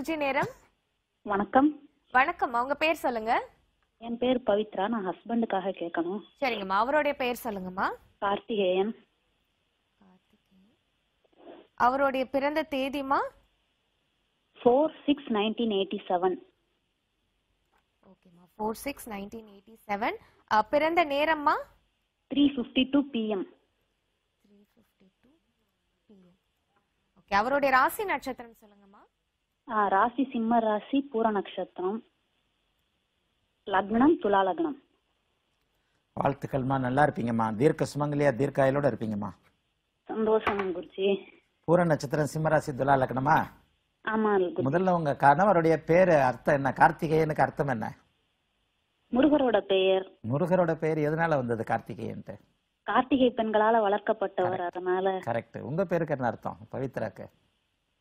குருஜி நேரம் வணக்கம் வணக்கம் உங்க பேர் சொல்லுங்க என் பேர் பவித்ரா நான் ஹஸ்பண்டுக்காக கேட்கணும் சரிங்கம்மா அவருடைய பெயர் சொல்லுங்கம்மா கார்த்திகேயன் அவருடைய பிறந்த தேதிமா four six nineteen eighty seven ஓகேம்மா four six nineteen eighty seven பிறந்த நேரம்மா three fifty two PM three fifty two PM okay அவருடைய ராசி நட்சத்திரம் சொல்லுங்கம்மா ராசி சிம்ம ராசி பூர நட்சத்திரம் லக்னம் துலா லக்னம் வாழ்த்துக்கள்மா நல்லா இருப்பீங்கம்மா தீர்க்க சுமங்கலியா தீர்க்காயலோட இருப்பீங்கம்மா சந்தோஷம் குருஜி பூர நட்சத்திரம் சிம்மராசி துலா லக்னமா ஆமா முதல்ல உங்க கணவருடைய பேரு அர்த்தம் என்ன கார்த்திகேயனுக்கு அர்த்தம் என்ன முருகரோட பெயர் முருகரோட பெயர் எதனால வந்தது கார்த்திகேயன்ட்டு கார்த்திகை பெண்களால வளர்க்கப்பட்டவர் அதனால கரெக்ட் உங்க பேருக்கு என்ன அர்த்தம் பவித்ராக்கு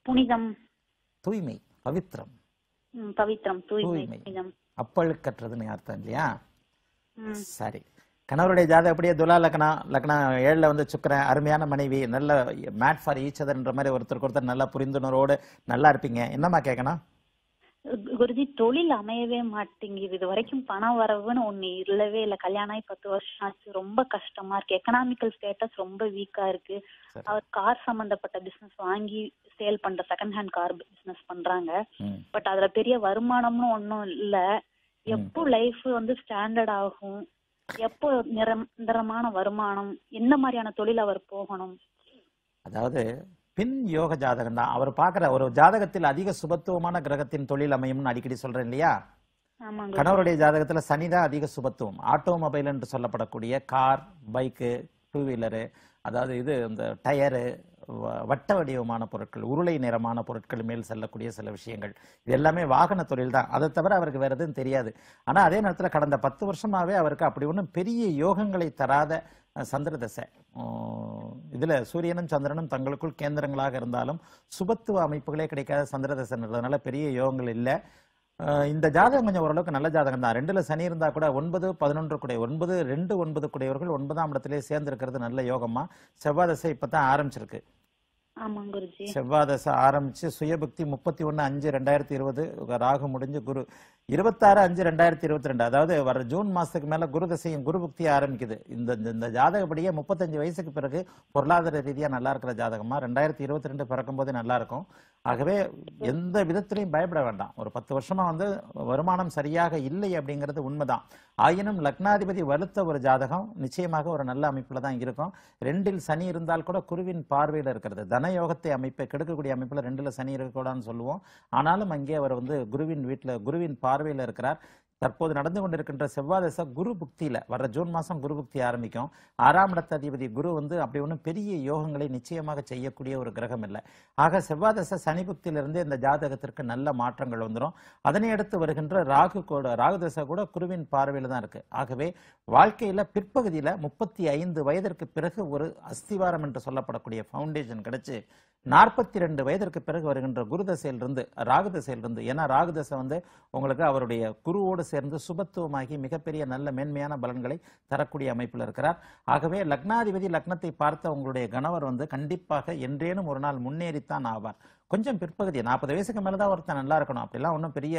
புனிதம் தூய்மை பவித்ரம் பவித்ரம் தூய்மை அப்பழுக்கற்றதுன்னு அர்த்தம் இல்லையா சரி கணவருடைய ஜாதகம் அப்படியே துலா லக்னா லக்னா ஏழில் வந்து சுக்கிறேன் அருமையான மனைவி நல்ல மேட் ஃபார் ஈச் அதர்ன்ற மாதிரி ஒருத்தருக்கு ஒருத்தர் நல்லா புரிந்துணர்வோடு நல்லா இருப்பீங்க என்னம்மா கேட்கணும் குருஜி தொழில் அமையவே மாட்டேங்குது இது வரைக்கும் பணம் வரவுன்னு ஒண்ணு இல்லவே இல்லை கல்யாணம் ஆகி பத்து வருஷம் ஆச்சு ரொம்ப கஷ்டமா இருக்கு எக்கனாமிக்கல் ஸ்டேட்டஸ் ரொம்ப வீக்கா இருக்கு அவர் கார் சம்பந்தப்பட்ட பிசினஸ் வாங்கி சேல் பண்ற செகண்ட் ஹேண்ட் கார் பிசினஸ் பண்றாங்க பட் அதுல பெரிய வருமானம்னு ஒன்னும் இல்ல எப்போ லைஃப் வந்து ஸ்டாண்டர்ட் ஆகும் எப்போ நிரந்தரமான வருமானம் என்ன மாதிரியான தொழில் அவர் போகணும் அதாவது பின் யோக ஜாதகம் தான் அவர் பார்க்குற ஒரு ஜாதகத்தில் அதிக சுபத்துவமான கிரகத்தின் தொழில் அமையும்னு அடிக்கடி சொல்றேன் இல்லையா கணவருடைய ஜாதகத்தில் சனிதான் அதிக சுபத்துவம் ஆட்டோமொபைல் என்று சொல்லப்படக்கூடிய கார் பைக்கு டூ வீலரு அதாவது இது இந்த டயரு வட்ட வடிவமான பொருட்கள் உருளை நிறமான பொருட்கள் மேல் செல்லக்கூடிய சில விஷயங்கள் இது எல்லாமே வாகன தொழில் தான் அதை தவிர அவருக்கு வேறு எதுவும் தெரியாது ஆனால் அதே நேரத்தில் கடந்த பத்து வருஷமாகவே அவருக்கு அப்படி ஒன்றும் பெரிய யோகங்களை தராத சந்திர தசை இதில் சூரியனும் சந்திரனும் தங்களுக்குள் கேந்திரங்களாக இருந்தாலும் சுபத்துவ அமைப்புகளே கிடைக்காத சந்திர தசைன்றதுனால பெரிய யோகங்கள் இல்லை இந்த ஜாதகம் கொஞ்சம் ஓரளவுக்கு நல்ல ஜாதகம் தான் ரெண்டுல சனி இருந்தா கூட ஒன்பது பதினொன்று கூடிய ஒன்பது ரெண்டு ஒன்பது கூடியவர்கள் ஒன்பதாம் இடத்திலே சேர்ந்திருக்கிறது நல்ல யோகமா செவ்வாய் தசை தான் ஆரம்பிச்சிருக்கு செவ்வாதசை ஆரம்பிச்சு சுயபக்தி முப்பத்தி ஒன்று அஞ்சு ரெண்டாயிரத்தி இருபது ராகு முடிஞ்சு குரு இருபத்தாறு அஞ்சு ரெண்டாயிரத்தி இருபத்தி ரெண்டு அதாவது வர ஜூன் மாசத்துக்கு மேல குரு தசையும் குரு புக்தி ஆரம்பிக்குது இந்த இந்த ஜாதகப்படியே முப்பத்தஞ்சு வயசுக்கு பிறகு பொருளாதார ரீதியா நல்லா இருக்கிற ஜாதகமா ரெண்டாயிரத்தி இருபத்தி ரெண்டு பிறக்கும் போது நல்லா இருக்கும் ஆகவே எந்த விதத்திலையும் பயப்பட வேண்டாம் ஒரு பத்து வருஷமா வந்து வருமானம் சரியாக இல்லை அப்படிங்கிறது உண்மைதான் ஆயினும் லக்னாதிபதி வலுத்த ஒரு ஜாதகம் நிச்சயமாக ஒரு நல்ல அமைப்புல தான் இருக்கும் ரெண்டில் சனி இருந்தால் கூட குருவின் பார்வையில் இருக்கிறது தன யோகத்தை அமைப்பை கெடுக்கக்கூடிய அமைப்புல ரெண்டுல சனி இருக்கக்கூடாதுன்னு சொல்லுவோம் ஆனாலும் அங்கே அவர் வந்து குருவின் வீட்டில் குருவின் பார்வையில் இருக்கிறார் தற்போது நடந்து கொண்டிருக்கின்ற செவ்வாய் தசை குரு புக்தியில் வர்ற ஜூன் மாதம் குரு புக்தி ஆரம்பிக்கும் ஆறாம் இடத்த அதிபதி குரு வந்து அப்படி ஒன்றும் பெரிய யோகங்களை நிச்சயமாக செய்யக்கூடிய ஒரு கிரகம் இல்லை ஆக செவ்வாய் தசை சனி புக்தியிலிருந்து இந்த ஜாதகத்திற்கு நல்ல மாற்றங்கள் வந்துடும் அதனை அடுத்து வருகின்ற ராகு கூட ராகு தசை கூட குருவின் பார்வையில் தான் இருக்குது ஆகவே வாழ்க்கையில் பிற்பகுதியில் முப்பத்தி ஐந்து வயதிற்கு பிறகு ஒரு அஸ்திவாரம் என்று சொல்லப்படக்கூடிய ஃபவுண்டேஷன் கிடைச்சி நாற்பத்தி ரெண்டு வயதிற்கு பிறகு வருகின்ற குரு தசையிலிருந்து ராகு தசையிலிருந்து ஏன்னா ராகு தசை வந்து உங்களுக்கு அவருடைய குருவோடு சேர்ந்து சுபத்துவமாகி மிகப்பெரிய நல்ல மேன்மையான பலன்களை தரக்கூடிய அமைப்பில் இருக்கிறார் ஆகவே லக்னாதிபதி லக்னத்தை பார்த்த உங்களுடைய கணவர் வந்து கண்டிப்பாக என்றேனும் ஒரு நாள் முன்னேறித்தான் ஆவார் கொஞ்சம் பிற்பகுதி நாற்பது வயசுக்கு மேலே ஒருத்தன் நல்லா இருக்கணும் அப்படிலாம் ஒன்றும் பெரிய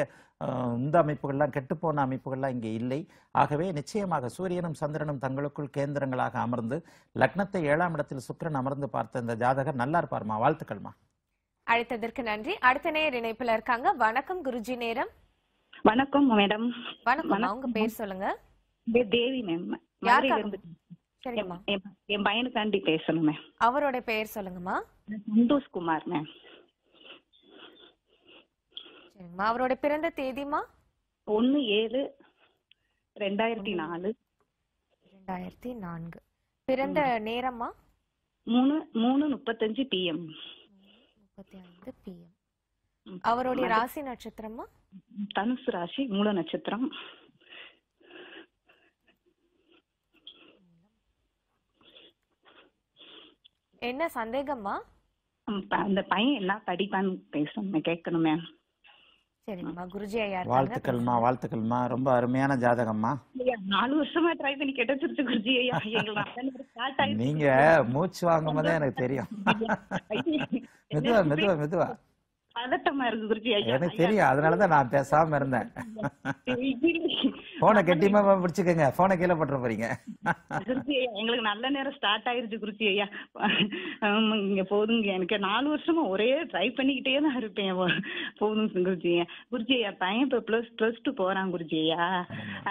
இந்த அமைப்புகள்லாம் கெட்டுப்போன அமைப்புகள்லாம் இங்கே இல்லை ஆகவே நிச்சயமாக சூரியனும் சந்திரனும் தங்களுக்குள் கேந்திரங்களாக அமர்ந்து லக்னத்தை ஏழாம் இடத்தில் சுக்கரன் அமர்ந்து பார்த்த இந்த ஜாதகர் நல்லா இருப்பார்மா வாழ்த்துக்கள்மா அழைத்ததற்கு நன்றி அடுத்த நேர் இணைப்பில் இருக்காங்க வணக்கம் குருஜி நேரம் வணக்கம் மேடம் வணக்கம் உங்க பேர் சொல்லுங்க தேவி மேம் என் பையனுக்காண்டி பேசணும் மேம் அவரோட பெயர் சொல்லுங்கம்மா சந்தோஷ் குமார் மேம் சரிங்கம்மா அவரோட பிறந்த தேதிமா ஒன்னு ஏழு ரெண்டாயிரத்தி நாலு ரெண்டாயிரத்தி நான்கு பிறந்த நேரம்மா மூணு மூணு முப்பத்தஞ்சு பிஎம் முப்பத்தி ஐந்து பிஎம் அவருடைய ராசி நட்சத்திரமா தனுசு ராசி மூல நட்சத்திரம் என்ன சந்தேகமா அந்த பையன் என்ன படிப்பான்னு பேசணும் கேட்கணுமே சரிங்கம்மா குருஜி ஐயா வாழ்த்துக்கள்மா வாழ்த்துக்கள்மா ரொம்ப அருமையான ஜாதகம்மா நாலு வருஷமா ட்ரை பண்ணி கிடைச்சிருச்சு குருஜி ஐயா நீங்க மூச்சு வாங்கும் போதே எனக்கு தெரியும் மெதுவா மெதுவா மெதுவா பதட்டமா இருக்கு குருஜி எனக்கு தெரியும் அதனாலதான் நான் பேசாம இருந்தேன் போனை கெட்டியமா பிடிச்சுக்கங்க போனை கீழே பட்டுற போறீங்க எங்களுக்கு நல்ல நேரம் ஸ்டார்ட் ஆயிருச்சு குருஜி ஐயா இங்க போதுங்க எனக்கு நாலு வருஷமா ஒரே ட்ரை பண்ணிக்கிட்டே தான் இருப்பேன் போதும் குருச்சி குருஜி ஐயா பையன் இப்ப பிளஸ் பிளஸ் டூ போறான் குருஜி ஐயா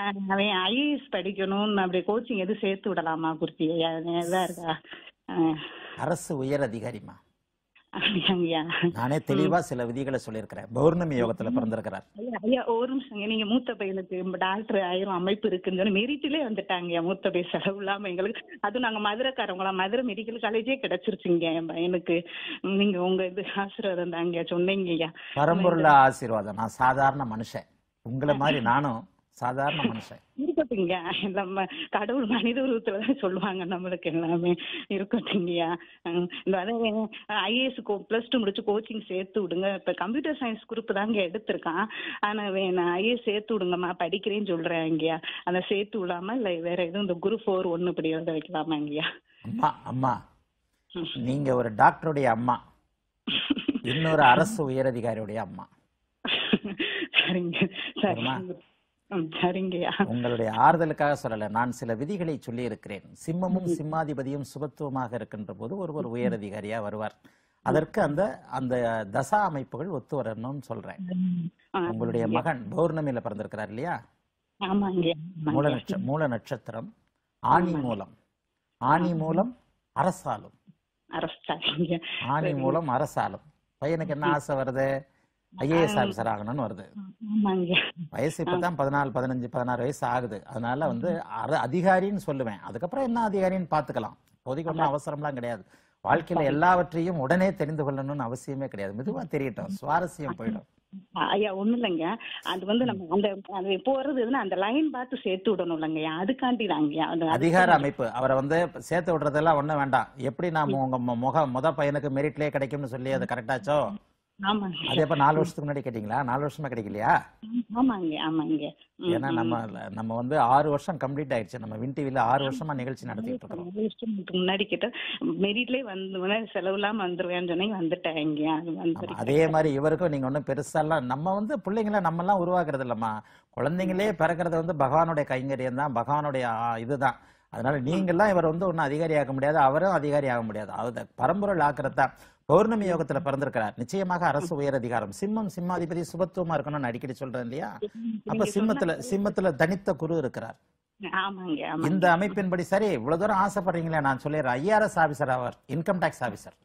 அவன் ஐஏஎஸ் படிக்கணும்னு அப்படி கோச்சிங் எதுவும் சேர்த்து விடலாமா குருஜி ஐயா இதா இருக்கா அரசு உயர் அதிகாரிமா நானே தெளிவா சில விதிகளை சொல்லியிருக்கிறேன் பௌர்ணமி யோகத்துல பிறந்திருக்கிறார் ஐயா ஒரு நிமிஷம் நீங்க மூத்த பையனுக்கு டாக்டர் ஆயிரம் அமைப்பு இருக்குன்னு சொல்லி மெரிட்டிலே வந்துட்டாங்க மூத்த பை செலவு இல்லாம எங்களுக்கு அதுவும் நாங்க மதுரைக்காரங்களா மதுரை மெடிக்கல் காலேஜே கிடைச்சிருச்சுங்க என் பையனுக்கு நீங்க உங்க இது ஆசீர்வாதம் தாங்க சொன்னீங்க ஐயா பரம்பொருள் ஆசீர்வாதம் நான் சாதாரண மனுஷன் உங்களை மாதிரி நானும் சாதாரண மனுஷன் இருக்கட்டுங்க நம்ம கடவுள் மனித தான் சொல்லுவாங்க நம்மளுக்கு எல்லாமே இந்த ஐஏஎஸ் பிளஸ் டூ முடிச்சு கோச்சிங் சேர்த்து விடுங்க இப்ப கம்ப்யூட்டர் சயின்ஸ் குரூப் தாங்க எடுத்திருக்கான் ஆனா நான் ஐஏஎஸ் சேர்த்து விடுங்கம்மா படிக்கிறேன்னு சொல்றேன் இங்கயா அந்த சேர்த்து விடாம இல்ல வேற எதுவும் இந்த குரூப் ஃபோர் ஒன்னு இப்படி எழுத வைக்கலாமா இங்கயா அம்மா அம்மா நீங்க ஒரு டாக்டருடைய அம்மா இன்னொரு அரசு உயரதிகாரியுடைய அம்மா சரிங்க சரிமா உங்களுடைய ஆறுதலுக்காக சொல்லல நான் சில விதிகளை சொல்லி இருக்கிறேன் சிம்மமும் சிம்மாதிபதியும் சுபத்துவமாக இருக்கின்ற போது ஒருவர் உயரதிகாரியா வருவார் அதற்கு அந்த அந்த தசா அமைப்புகள் ஒத்து வரணும்னு சொல்றேன் உங்களுடைய மகன் பௌர்ணமியில பிறந்திருக்கிறார் இல்லையா மூல நட்ச மூல நட்சத்திரம் ஆணி மூலம் ஆணி மூலம் அரசாலும் ஆணி மூலம் அரசாலும் பையனுக்கு என்ன ஆசை வருது ஐஏஎஸ் ஆஃபீஸர் ஆகணும்னு வருது வயசு இப்பதான் பதினாலு பதினஞ்சு பதினாறு வயசு ஆகுது அதனால வந்து அதிகாரின்னு சொல்லுவேன் அதுக்கப்புறம் என்ன அதிகாரின்னு பாத்துக்கலாம் இப்போதைக்கு ஒன்றும் அவசரம்லாம் கிடையாது வாழ்க்கையில எல்லாவற்றையும் உடனே தெரிந்து கொள்ளணும்னு அவசியமே கிடையாது மெதுவா தெரியட்டும் சுவாரஸ்யம் போயிடும் ஐயா ஒண்ணு இல்லைங்க அது வந்து நம்ம அந்த அது வருதுன்னா அந்த லைன் பார்த்து சேர்த்து விடணும் இல்லைங்கய்யா அதுக்காண்டி தாங்க அதிகார அமைப்பு அவரை வந்து சேர்த்து விடுறதெல்லாம் ஒண்ணும் வேண்டாம் எப்படி நாம உங்க முக முத பையனுக்கு மெரிட்லயே கிடைக்கும்னு சொல்லி அது கரெக்டாச்சோ அது நாலு வருஷத்துக்கு முன்னாடி கேட்டீங்களா நாலு வருஷமா ஏன்னா நம்ம வந்து ஆறு வருஷம் கம்ப்ளீட் நம்ம ஆறு வருஷமா நிகழ்ச்சி முன்னாடி வந்து அதே மாதிரி இவருக்கும் நீங்க நம்ம வந்து பிள்ளைங்கள நம்ம எல்லாம் உருவாக்குறது இல்லம்மா குழந்தைங்களே பிறக்கிறது வந்து பகவானுடைய கைங்கரியம் தான் பகவானுடைய இதுதான் அதனால எல்லாம் இவர் வந்து ஒன்றும் அதிகாரி ஆக முடியாது அவரும் அதிகாரி ஆக முடியாது அது பரம்பொருள் ஆக்குறது தான் பௌர்ணமி யோகத்துல பிறந்திருக்கிறார் நிச்சயமாக அரசு உயர் அதிகாரம் சிம்மம் சிம்மாதிபதி சுபத்துவமா இருக்கணும்னு அடிக்கடி சொல்றேன் இல்லையா அப்ப சிம்மத்துல சிம்மத்துல தனித்த குரு இருக்கிறார் இந்த அமைப்பின்படி சரி இவ்வளவு தூரம் ஆசைப்படுறீங்களே நான் சொல்லிடுறேன் ஐஆர்எஸ் ஆபிசர் அவர் income tax officer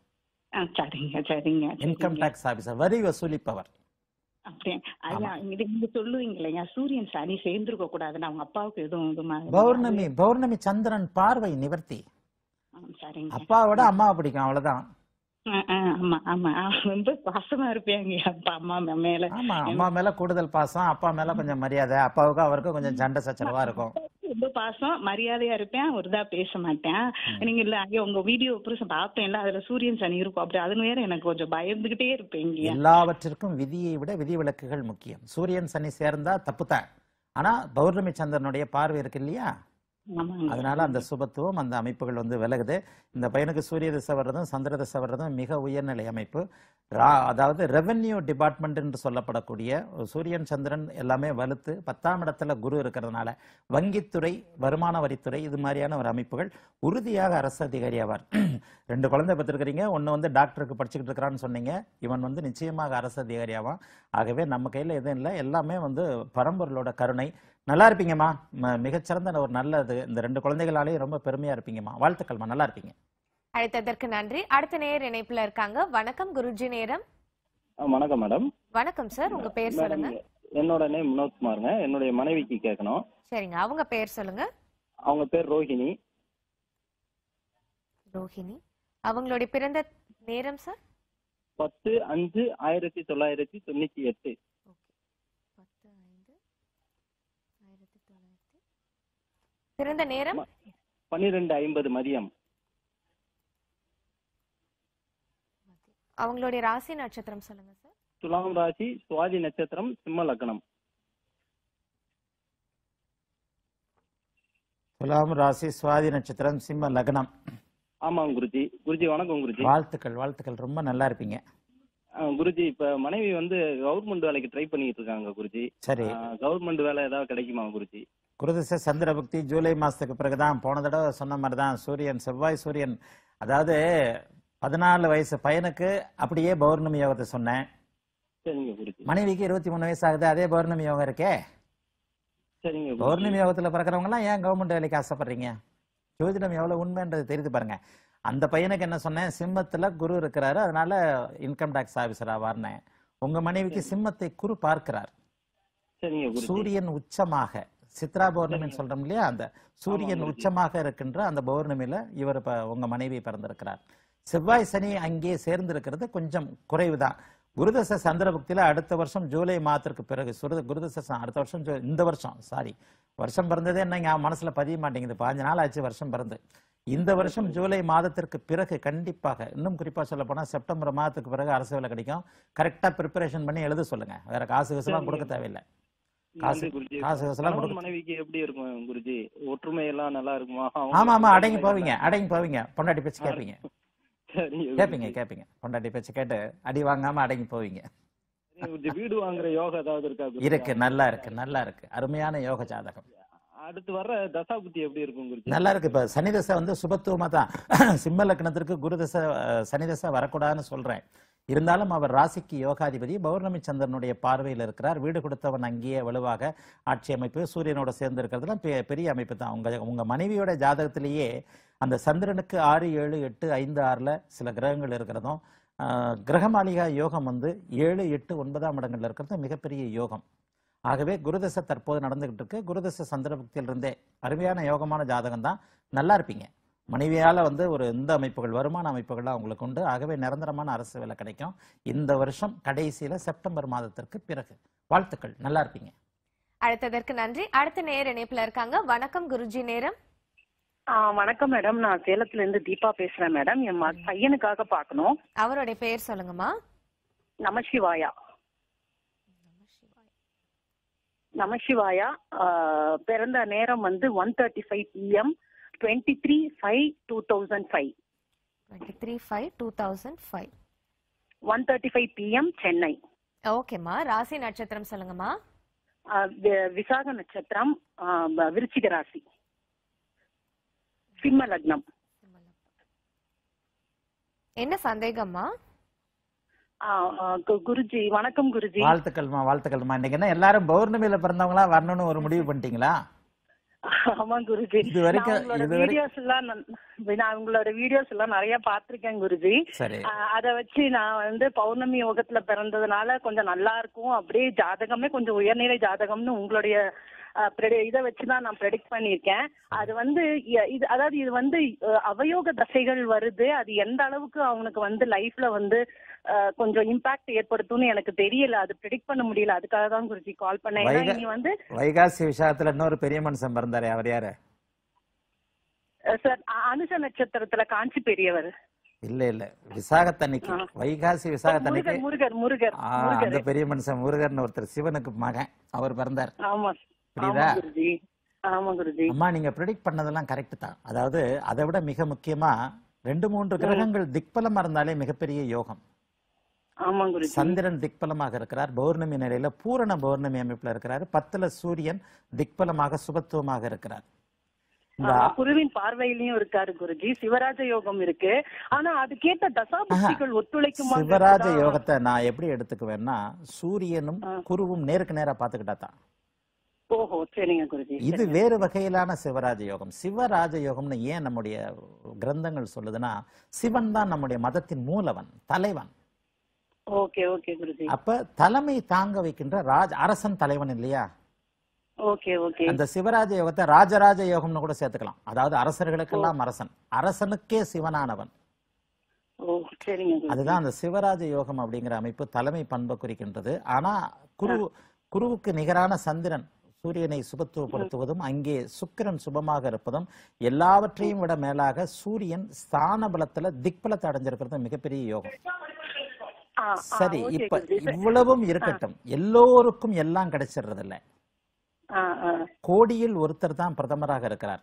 income tax officer வரி வசூலிப்பவர் பௌர்ணமி பௌர்ணமி சந்திரன் பார்வை நிவர்த்தி அப்பாவோட அம்மாவை பிடிக்கும் அவ்வளவுதான் ஆமா ஆமா ரொம்ப பாசமா இருப்பேங்க அப்பா அம்மா மேல ஆமா அம்மா மேல கூடுதல் பாசம் அப்பா மேல கொஞ்சம் மரியாதை அப்பாவுக்கும் அவருக்கும் கொஞ்சம் சண்டை சச்சரவா இருக்கும் ரொம்ப பாசம் மரியாதையா இருப்பேன் ஒரு தான் பேச மாட்டேன் நீங்க இல்ல அங்கே உங்க வீடியோ புருஷன் பார்ப்பேன்ல அதுல சூரியன் சனி இருக்கும் அப்படி அது வேற எனக்கு கொஞ்சம் பயந்துகிட்டே இருப்பேன் எல்லாவற்றிற்கும் விதியை விட விதி விளக்குகள் முக்கியம் சூரியன் சனி சேர்ந்தா தப்பு ஆனா பௌர்ணமி சந்திரனுடைய பார்வை இருக்கு இல்லையா அதனால அந்த சுபத்துவம் அந்த அமைப்புகள் வந்து விலகுது இந்த பையனுக்கு சூரிய திசை வர்றதும் சந்திர திசை வர்றதும் மிக உயர்நிலை அமைப்பு ரா அதாவது ரெவென்யூ டிபார்ட்மெண்ட் என்று சொல்லப்படக்கூடிய சூரியன் சந்திரன் எல்லாமே வலுத்து பத்தாம் இடத்துல குரு இருக்கிறதுனால வங்கித்துறை வருமான வரித்துறை இது மாதிரியான ஒரு அமைப்புகள் உறுதியாக அரசு அதிகாரி ஆவார் ரெண்டு குழந்தை பெற்றிருக்கிறீங்க ஒன்று வந்து டாக்டருக்கு படிச்சுக்கிட்டு இருக்கிறான்னு சொன்னீங்க இவன் வந்து நிச்சயமாக அரசு அதிகாரி ஆவான் ஆகவே நம்ம கையில் எதுவும் இல்லை எல்லாமே வந்து பரம்பொருளோட கருணை நல்லா இருப்பீங்கம்மா மிகச்சிறந்த ஒரு நல்லது இந்த ரெண்டு குழந்தைகளாலேயும் ரொம்ப பெருமையா இருப்பீங்கம்மா வாழ்த்துக்கள்மா நல்லா இருப்பீங்க அழைத்ததற்கு நன்றி அடுத்த நேர் இணைப்புல இருக்காங்க வணக்கம் குருஜி நேரம் வணக்கம் மேடம் வணக்கம் சார் உங்க பேர் சொல்லுங்க என்னோட நேம் வினோத்குமாருங்க என்னுடைய மனைவிக்கு கேட்கணும் சரிங்க அவங்க பேர் சொல்லுங்க அவங்க பேர் ரோஹிணி ரோஹிணி அவங்களுடைய பிறந்த நேரம் சார் பத்து அஞ்சு ஆயிரத்தி தொள்ளாயிரத்தி தொண்ணூத்தி எட்டு திறந்த நேரம் பன்னிரெண்டு ஐம்பது மதியம் அவங்களுடைய ராசி நட்சத்திரம் சொல்லுங்க சார் துலாம் ராசி சுவாதி நட்சத்திரம் சிம்ம லக்னம் துலாம் ராசி சுவாதி நட்சத்திரம் சிம்ம லக்னம் ஆமாம் குருஜி குருஜி வணக்கம் குருஜி வாழ்த்துக்கள் வாழ்த்துக்கள் ரொம்ப நல்லா இருப்பீங்க குருஜி இப்ப மனைவி வந்து கவர்மெண்ட் வேலைக்கு ட்ரை பண்ணிட்டு இருக்காங்க குருஜி சரி கவர்மெண்ட் வேலை ஏதாவது கிடைக்குமா குருஜி குருதச சந்திர புக்தி ஜூலை மாதத்துக்கு பிறகு தான் போன தடவை சொன்ன மாதிரி தான் சூரியன் செவ்வாய் சூரியன் அதாவது பதினாலு வயசு பையனுக்கு அப்படியே பௌர்ணமி யோகத்தை சொன்னேன் மனைவிக்கு இருபத்தி மூணு வயசு ஆகுது அதே பௌர்ணமி யோகம் இருக்கே பௌர்ணமி யோகத்தில் பிறக்கிறவங்க ஏன் கவர்மெண்ட் வேலைக்கு ஆசைப்படுறீங்க ஜோதிடம் எவ்வளோ உண்மைன்றது தெரிந்து பாருங்க அந்த பையனுக்கு என்ன சொன்னேன் சிம்மத்தில் குரு இருக்கிறாரு அதனால இன்கம் டேக்ஸ் ஆஃபீஸர் ஆவார்னேன் உங்க மனைவிக்கு சிம்மத்தை குரு பார்க்கிறார் சூரியன் உச்சமாக சித்ரா பௌர்ணமின்னு சொல்றோம் இல்லையா அந்த சூரியன் உச்சமாக இருக்கின்ற அந்த பௌர்ணமியில இவர் இப்ப உங்க மனைவி பிறந்திருக்கிறார் செவ்வாய் சனி அங்கே சேர்ந்திருக்கிறது கொஞ்சம் குறைவுதான் குருதச சந்திரபக்தியில அடுத்த வருஷம் ஜூலை மாதத்திற்கு பிறகு சுருத குருதசம் அடுத்த வருஷம் இந்த வருஷம் சாரி வருஷம் பிறந்ததே என்ன மனசுல பதிய மாட்டேங்குது பாஞ்சு நாள் ஆச்சு வருஷம் பிறந்து இந்த வருஷம் ஜூலை மாதத்திற்கு பிறகு கண்டிப்பாக இன்னும் குறிப்பா சொல்ல போனா செப்டம்பர் மாதத்துக்கு பிறகு அரசு வேலை கிடைக்கும் கரெக்டா ப்ரிப்பரேஷன் பண்ணி எழுத சொல்லுங்க வேற காசு கசுலாம் கொடுக்க தேவையில்லை ஒற்றுமை எல்லாம் நல்லா இருக்குமா ஆமா ஆமா அடங்கி அடங்கி போவீங்க பொண்டாட்டி பொண்டாட்டி கேட்டு அடி வாங்காம அடங்கி வீடு வாங்குற யோகா ஏதாவது இருக்கு நல்லா இருக்கு நல்லா இருக்கு அருமையான யோக ஜாதகம் அடுத்து வர தசா புத்தி எப்படி இருக்கும் நல்லா இருக்கு இப்ப சனி தசை வந்து சுபத்துவமா தான் சிம்ம லக்னத்திற்கு குரு தசை சனி தசை வரக்கூடாதுன்னு சொல்றேன் இருந்தாலும் அவர் ராசிக்கு யோகாதிபதி பௌர்ணமி சந்திரனுடைய பார்வையில் இருக்கிறார் வீடு கொடுத்தவன் அங்கேயே வலுவாக ஆட்சி அமைப்பு சூரியனோட சேர்ந்து இருக்கிறதுலாம் பெரிய அமைப்பு தான் உங்க உங்க மனைவியோட ஜாதகத்திலேயே அந்த சந்திரனுக்கு ஆறு ஏழு எட்டு ஐந்து ஆறில் சில கிரகங்கள் இருக்கிறதும் கிரகமாளிகா யோகம் வந்து ஏழு எட்டு ஒன்பதாம் இடங்கள்ல இருக்கிறது மிகப்பெரிய யோகம் ஆகவே குருதசை தற்போது நடந்துகிட்டு இருக்கு குருதசை சந்திரபக்தியிலிருந்தே அருமையான யோகமான ஜாதகம் தான் நல்லா இருப்பீங்க மனைவியால் வந்து ஒரு இந்த அமைப்புகள் வருமான அமைப்புகள்லாம் அவங்களுக்கு உண்டு ஆகவே நிரந்தரமான அரசு வேலை கிடைக்கும் இந்த வருஷம் கடைசியில் செப்டம்பர் மாதத்திற்கு பிறகு வாழ்த்துக்கள் நல்லா இருப்பீங்க அழைத்ததற்கு நன்றி அடுத்த நேர இணைப்புல இருக்காங்க வணக்கம் குருஜி நேரம் வணக்கம் மேடம் நான் சேலத்துல இருந்து தீபா பேசுறேன் மேடம் என் பையனுக்காக பாக்கணும் அவருடைய பெயர் சொல்லுங்கம்மா நமசிவாயா நமசிவாயா பிறந்த நேரம் வந்து one thirty five PM twenty three five two thousand five twenty three five two thousand five one thirty five PM Chennai ஓகேம்மா ராசி நட்சத்திரம் சொல்லுங்கம்மா விசாக நட்சத்திரம் விருச்சிக ராசி சிம்ம லக்னம் என்ன சந்தேகம்மா குருஜி வணக்கம் குருஜி வாழ்த்துக்கள்மா வாழ்த்துக்கள்மா இன்னைக்கு என்ன எல்லாரும் பௌர்ணமியில பிறந்தவங்களா வரணும்னு ஒரு முடிவு பண்ணிட்டீங்களா ஆமா குருஜி வீடியோஸ் எல்லாம் நான் உங்களோட வீடியோஸ் எல்லாம் நிறைய பாத்திருக்கேன் குருஜி அத வச்சு நான் வந்து பௌர்ணமி யோகத்துல பிறந்ததுனால கொஞ்சம் நல்லா இருக்கும் அப்படியே ஜாதகமே கொஞ்சம் உயர்நிலை ஜாதகம்னு உங்களுடைய இதை வச்சுதான் நான் ப்ரெடிக்ட் பண்ணியிருக்கேன் அது வந்து இது அதாவது இது வந்து அவயோக தசைகள் வருது அது எந்த அளவுக்கு அவனுக்கு வந்து லைஃப்ல வந்து கொஞ்சம் இம்பாக்ட் ஏற்படுத்தும்னு எனக்கு தெரியல அது ப்ரெடிக்ட் பண்ண முடியல அதுக்காக தான் குருஜி கால் பண்ணேன் நீ வந்து வைகாசி விஷயத்துல இன்னொரு பெரிய மனுஷன் பிறந்தாரு அவர் யாரு சார் அனுஷ நட்சத்திரத்துல காஞ்சி பெரியவர் இல்ல இல்ல விசாகத்தன்னைக்கு வைகாசி விசாகத்தன்னைக்கு முருகர் முருகர் அந்த பெரிய மனுஷன் முருகர்னு ஒருத்தர் சிவனுக்கு மகன் அவர் பிறந்தார் ஆமா புரியுதா அம்மா நீங்க ப்ரெடிக்ட் பண்ணதெல்லாம் கரெக்ட் தான் அதாவது அதை விட மிக முக்கியமா ரெண்டு மூன்று கிரகங்கள் திக்பலமா இருந்தாலே மிகப்பெரிய யோகம் சந்திரன் திக்பலமாக இருக்கிறார் பௌர்ணமி நிலையில பூரண பௌர்ணமி அமைப்புல இருக்கிறார் பத்துல சூரியன் திக்பலமாக சுபத்துவமாக இருக்கிறார் குருவின் பார்வையிலையும் இருக்காரு குருஜி சிவராஜ யோகம் இருக்கு ஆனா அது கேட்ட தசாபுக்திகள் ஒத்துழைக்கும் சிவராஜ யோகத்தை நான் எப்படி எடுத்துக்குவேன்னா சூரியனும் குருவும் நேருக்கு நேரா பாத்துக்கிட்டா தான் இது வேறு வகையிலான சிவராஜ யோகம் சிவராஜ யோகம்னு ஏன் நம்முடைய கிரந்தங்கள் சொல்லுதுன்னா சிவன் தான் நம்முடைய மதத்தின் மூலவன் தலைவன் ஓகே ஓகே அப்ப தலைமை தாங்க வைக்கின்ற ராஜ் அரசன் தலைவன் இல்லையா அந்த சிவராஜ யோகத்தை ராஜராஜ யோகம்னு கூட சேர்த்துக்கலாம் அதாவது அரசர்களுக்கெல்லாம் அரசன் அரசனுக்கே சிவனானவன் அதுதான் அந்த சிவராஜ யோகம் அப்படிங்கிற அமைப்பு தலைமை பண்பை குறிக்கின்றது ஆனா குரு குருவுக்கு நிகரான சந்திரன் சூரியனை சுபத்துவப்படுத்துவதும் அங்கே சுக்கிரன் சுபமாக இருப்பதும் எல்லாவற்றையும் விட மேலாக சூரியன் ஸ்தான பலத்துல திக் பலத்தை அடைஞ்சிருக்கிறது மிகப்பெரிய யோகம் சரி இப்ப இவ்வளவும் இருக்கட்டும் எல்லோருக்கும் எல்லாம் கிடைச்சிடுறது இல்ல கோடியில் ஒருத்தர் தான் பிரதமராக இருக்கிறார்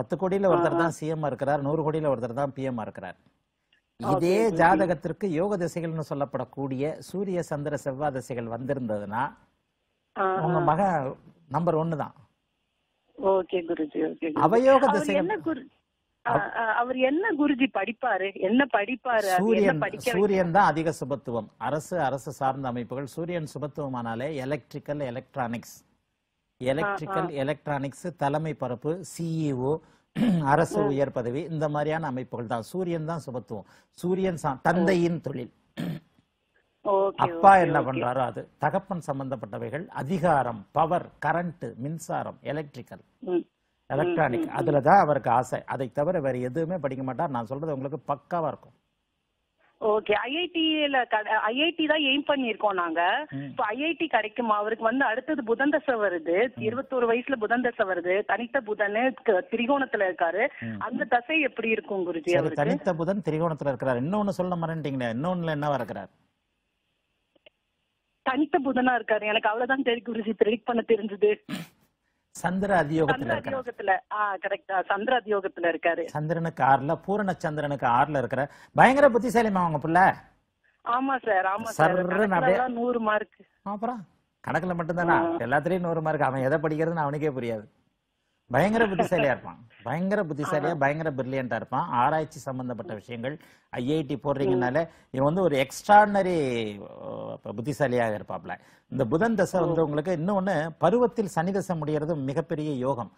பத்து கோடியில ஒருத்தர் தான் சிஎம் இருக்கிறார் நூறு கோடியில ஒருத்தர் தான் பிஎம் இருக்கிறார் இதே ஜாதகத்திற்கு யோக திசைகள்னு சொல்லப்படக்கூடிய சூரிய சந்திர செவ்வா திசைகள் வந்திருந்ததுன்னா உங்க மக நம்பர் ஒன்னு தான் அவயோக திசைகள் அவர் என்ன குருஜி படிப்பாரு என்ன படிப்பாரு சூரியன் சூரியன் தான் அதிக சுபத்துவம் அரசு அரசு சார்ந்த அமைப்புகள் சூரியன் சுபத்துவமானாலே எலக்ட்ரிக்கல் எலக்ட்ரானிக்ஸ் எலக்ட்ரிக்கல் எலக்ட்ரானிக்ஸ் தலைமை பரப்பு சிஇஓ e அரசு உயர் பதவி இந்த மாதிரியான அமைப்புகள் தான் சூரியன் தான் சுபத்துவம் சூரியன் தந்தையின் தொழில் அப்பா என்ன பண்றாரோ அது தகப்பன் சம்பந்தப்பட்டவைகள் அதிகாரம் பவர் கரண்ட் மின்சாரம் எலக்ட்ரிக்கல் எலக்ட்ரானிக் அதுல தான் அவருக்கு ஆசை அதை தவிர வேற எதுவுமே படிக்க மாட்டார் நான் சொல்றது உங்களுக்கு பக்காவா இருக்கும் ஓகே ஐஐடியில ஐஐடி தான் எய்ம் பண்ணியிருக்கோம் நாங்க இப்போ ஐஐடி கிடைக்குமா அவருக்கு வந்து அடுத்தது புதன் தசை வருது இருபத்தோரு வயசுல புதன் தசை வருது தனித்த புதன் திரிகோணத்துல இருக்காரு அந்த தசை எப்படி இருக்கும் குருஜி அவர் தனித்த புதன் திரிகோணத்துல இருக்கிறார் இன்னொன்னு சொல்ல மறந்துட்டீங்களே இன்னொன்னுல என்னவா இருக்கிறார் தனித்த புதனா இருக்காரு எனக்கு அவ்வளவுதான் தெரியும் குருஜி ப்ரெடிக்ட் பண்ண தெரிஞ்சது சந்திர அதியோகத்துல அதியோகத்துல கரெக்டா சந்திர அதியோகத்துல இருக்காரு சந்திரனுக்கு ஆறுல பூரண சந்திரனுக்கு ஆறுல இருக்கிற பயங்கர புத்திசாலிமா அவங்க பிள்ளை ஆமா சார் ஆமா சார் நூறு மார்க் அப்புறம் கணக்குல மட்டும்தானா எல்லாத்துலயும் நூறு மார்க் அவன் எதை படிக்கிறதுன்னு அவனுக்கே புரியாது பயங்கர புத்திசாலியா இருப்பான் பயங்கர புத்திசாலியா பயங்கர பிரில்லியண்டா இருப்பான் ஆராய்ச்சி சம்பந்தப்பட்ட விஷயங்கள் ஐஐடி போடுறீங்கனால இவன் வந்து ஒரு எக்ஸ்ட்ரானரி புத்திசாலியாக இருப்பாப்ல இந்த புதன் தசை வந்து உங்களுக்கு இன்னொன்னு பருவத்தில் சனி தசை முடிகிறது மிகப்பெரிய யோகம்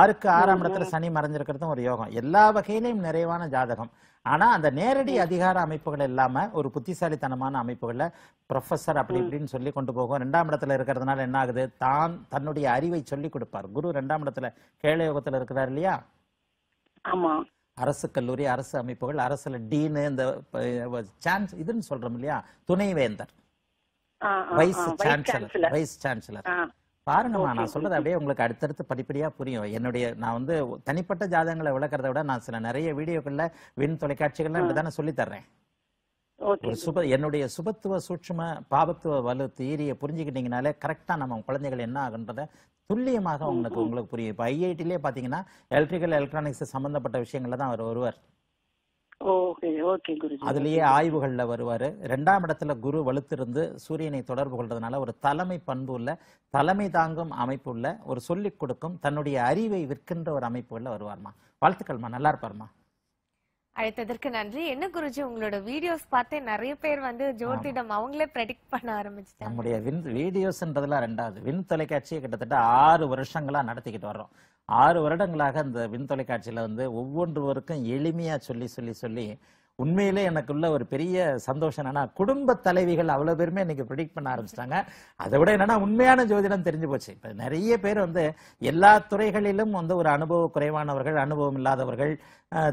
ஆறுக்கு ஆறாம் இடத்துல சனி மறைஞ்சிருக்கிறதும் ஒரு யோகம் எல்லா வகையிலையும் நிறைவான ஜாதகம் ஆனா அந்த நேரடி அதிகார அமைப்புகள் இல்லாம ஒரு புத்திசாலித்தனமான அமைப்புகள்ல ப்ரொஃபஸர் அப்படி இப்படின்னு சொல்லி கொண்டு போகும் ரெண்டாம் இடத்துல இருக்கிறதுனால என்ன ஆகுது தான் தன்னுடைய அறிவை சொல்லி கொடுப்பார் குரு ரெண்டாம் இடத்துல யோகத்துல இருக்கிறார் இல்லையா ஆமா அரசு கல்லூரி அரசு அமைப்புகள் அரசுல டீனு இந்த சான்ஸ் இதுன்னு சொல்றோம் இல்லையா துணைவேந்தர் வைஸ் சான்சலர் வைஸ் சான்சலர் பாருங்கம்மா நான் சொல்றது அப்படியே உங்களுக்கு அடுத்தடுத்து படிப்படியா புரியும் என்னுடைய நான் வந்து தனிப்பட்ட ஜாதகங்களை விளக்குறத விட நான் சில நிறைய வீடியோக்கள்ல விண் தொலைக்காட்சிகள் இப்படிதானே சொல்லி தர்றேன் ஒரு சுப என்னுடைய சுபத்துவ சூட்சும பாபத்துவ வலு தீரிய புரிஞ்சுக்கிட்டீங்கனாலே கரெக்டா நம்ம குழந்தைகள் என்ன ஆகுன்றத துல்லியமாக உங்களுக்கு உங்களுக்கு புரியும் இப்போ ஐஐடிலேயே பார்த்தீங்கன்னா எலக்ட்ரிக்கல் எலக்ட்ரானிக்ஸ் சம்மந்தப்பட்ட விஷயங்கள்ல தான் அவர் ஒருவர் அதுலயே ஆய்வுகள்ல வருவாரு ரெண்டாம் இடத்துல குரு வலுத்திருந்து சூரியனை தொடர்பு கொள்றதுனால ஒரு தலைமை பண்பு உள்ள தலைமை தாங்கும் அமைப்பு உள்ள ஒரு சொல்லிக் கொடுக்கும் தன்னுடைய அறிவை விற்கின்ற ஒரு அமைப்பு உள்ள வருவார்மா வாழ்த்துக்கள்மா நல்லா இருப்பார்மா அழைத்ததற்கு நன்றி என்ன குருஜி உங்களோட வீடியோஸ் பார்த்தே நிறைய பேர் வந்து ஜோதிடம் அவங்களே ப்ரெடிக்ட் பண்ண ஆரம்பிச்சிட்டாங்க நம்முடைய வின் வீடியோஸ்ன்றதுலாம் ரெண்டாவது வின் தொலைக்காட்சியை கிட்டத்தட்ட ஆறு வருஷங்களா நடத்திக்கிட்டு வர்றோம் ஆறு வருடங்களாக அந்த வின் தொலைக்காட்சியில வந்து ஒவ்வொன்றுவருக்கும் எளிமையா சொல்லி சொல்லி சொல்லி உண்மையிலே எனக்குள்ள ஒரு பெரிய சந்தோஷம் என்னன்னா குடும்ப தலைவிகள் அவ்வளவு பேருமே இன்னைக்கு ப்ரிடிக் பண்ண ஆரம்பிச்சிட்டாங்க அதை விட என்னன்னா உண்மையான ஜோதிடம் தெரிஞ்சு போச்சு இப்போ நிறைய பேர் வந்து எல்லா துறைகளிலும் வந்து ஒரு அனுபவ குறைவானவர்கள் அனுபவம் இல்லாதவர்கள்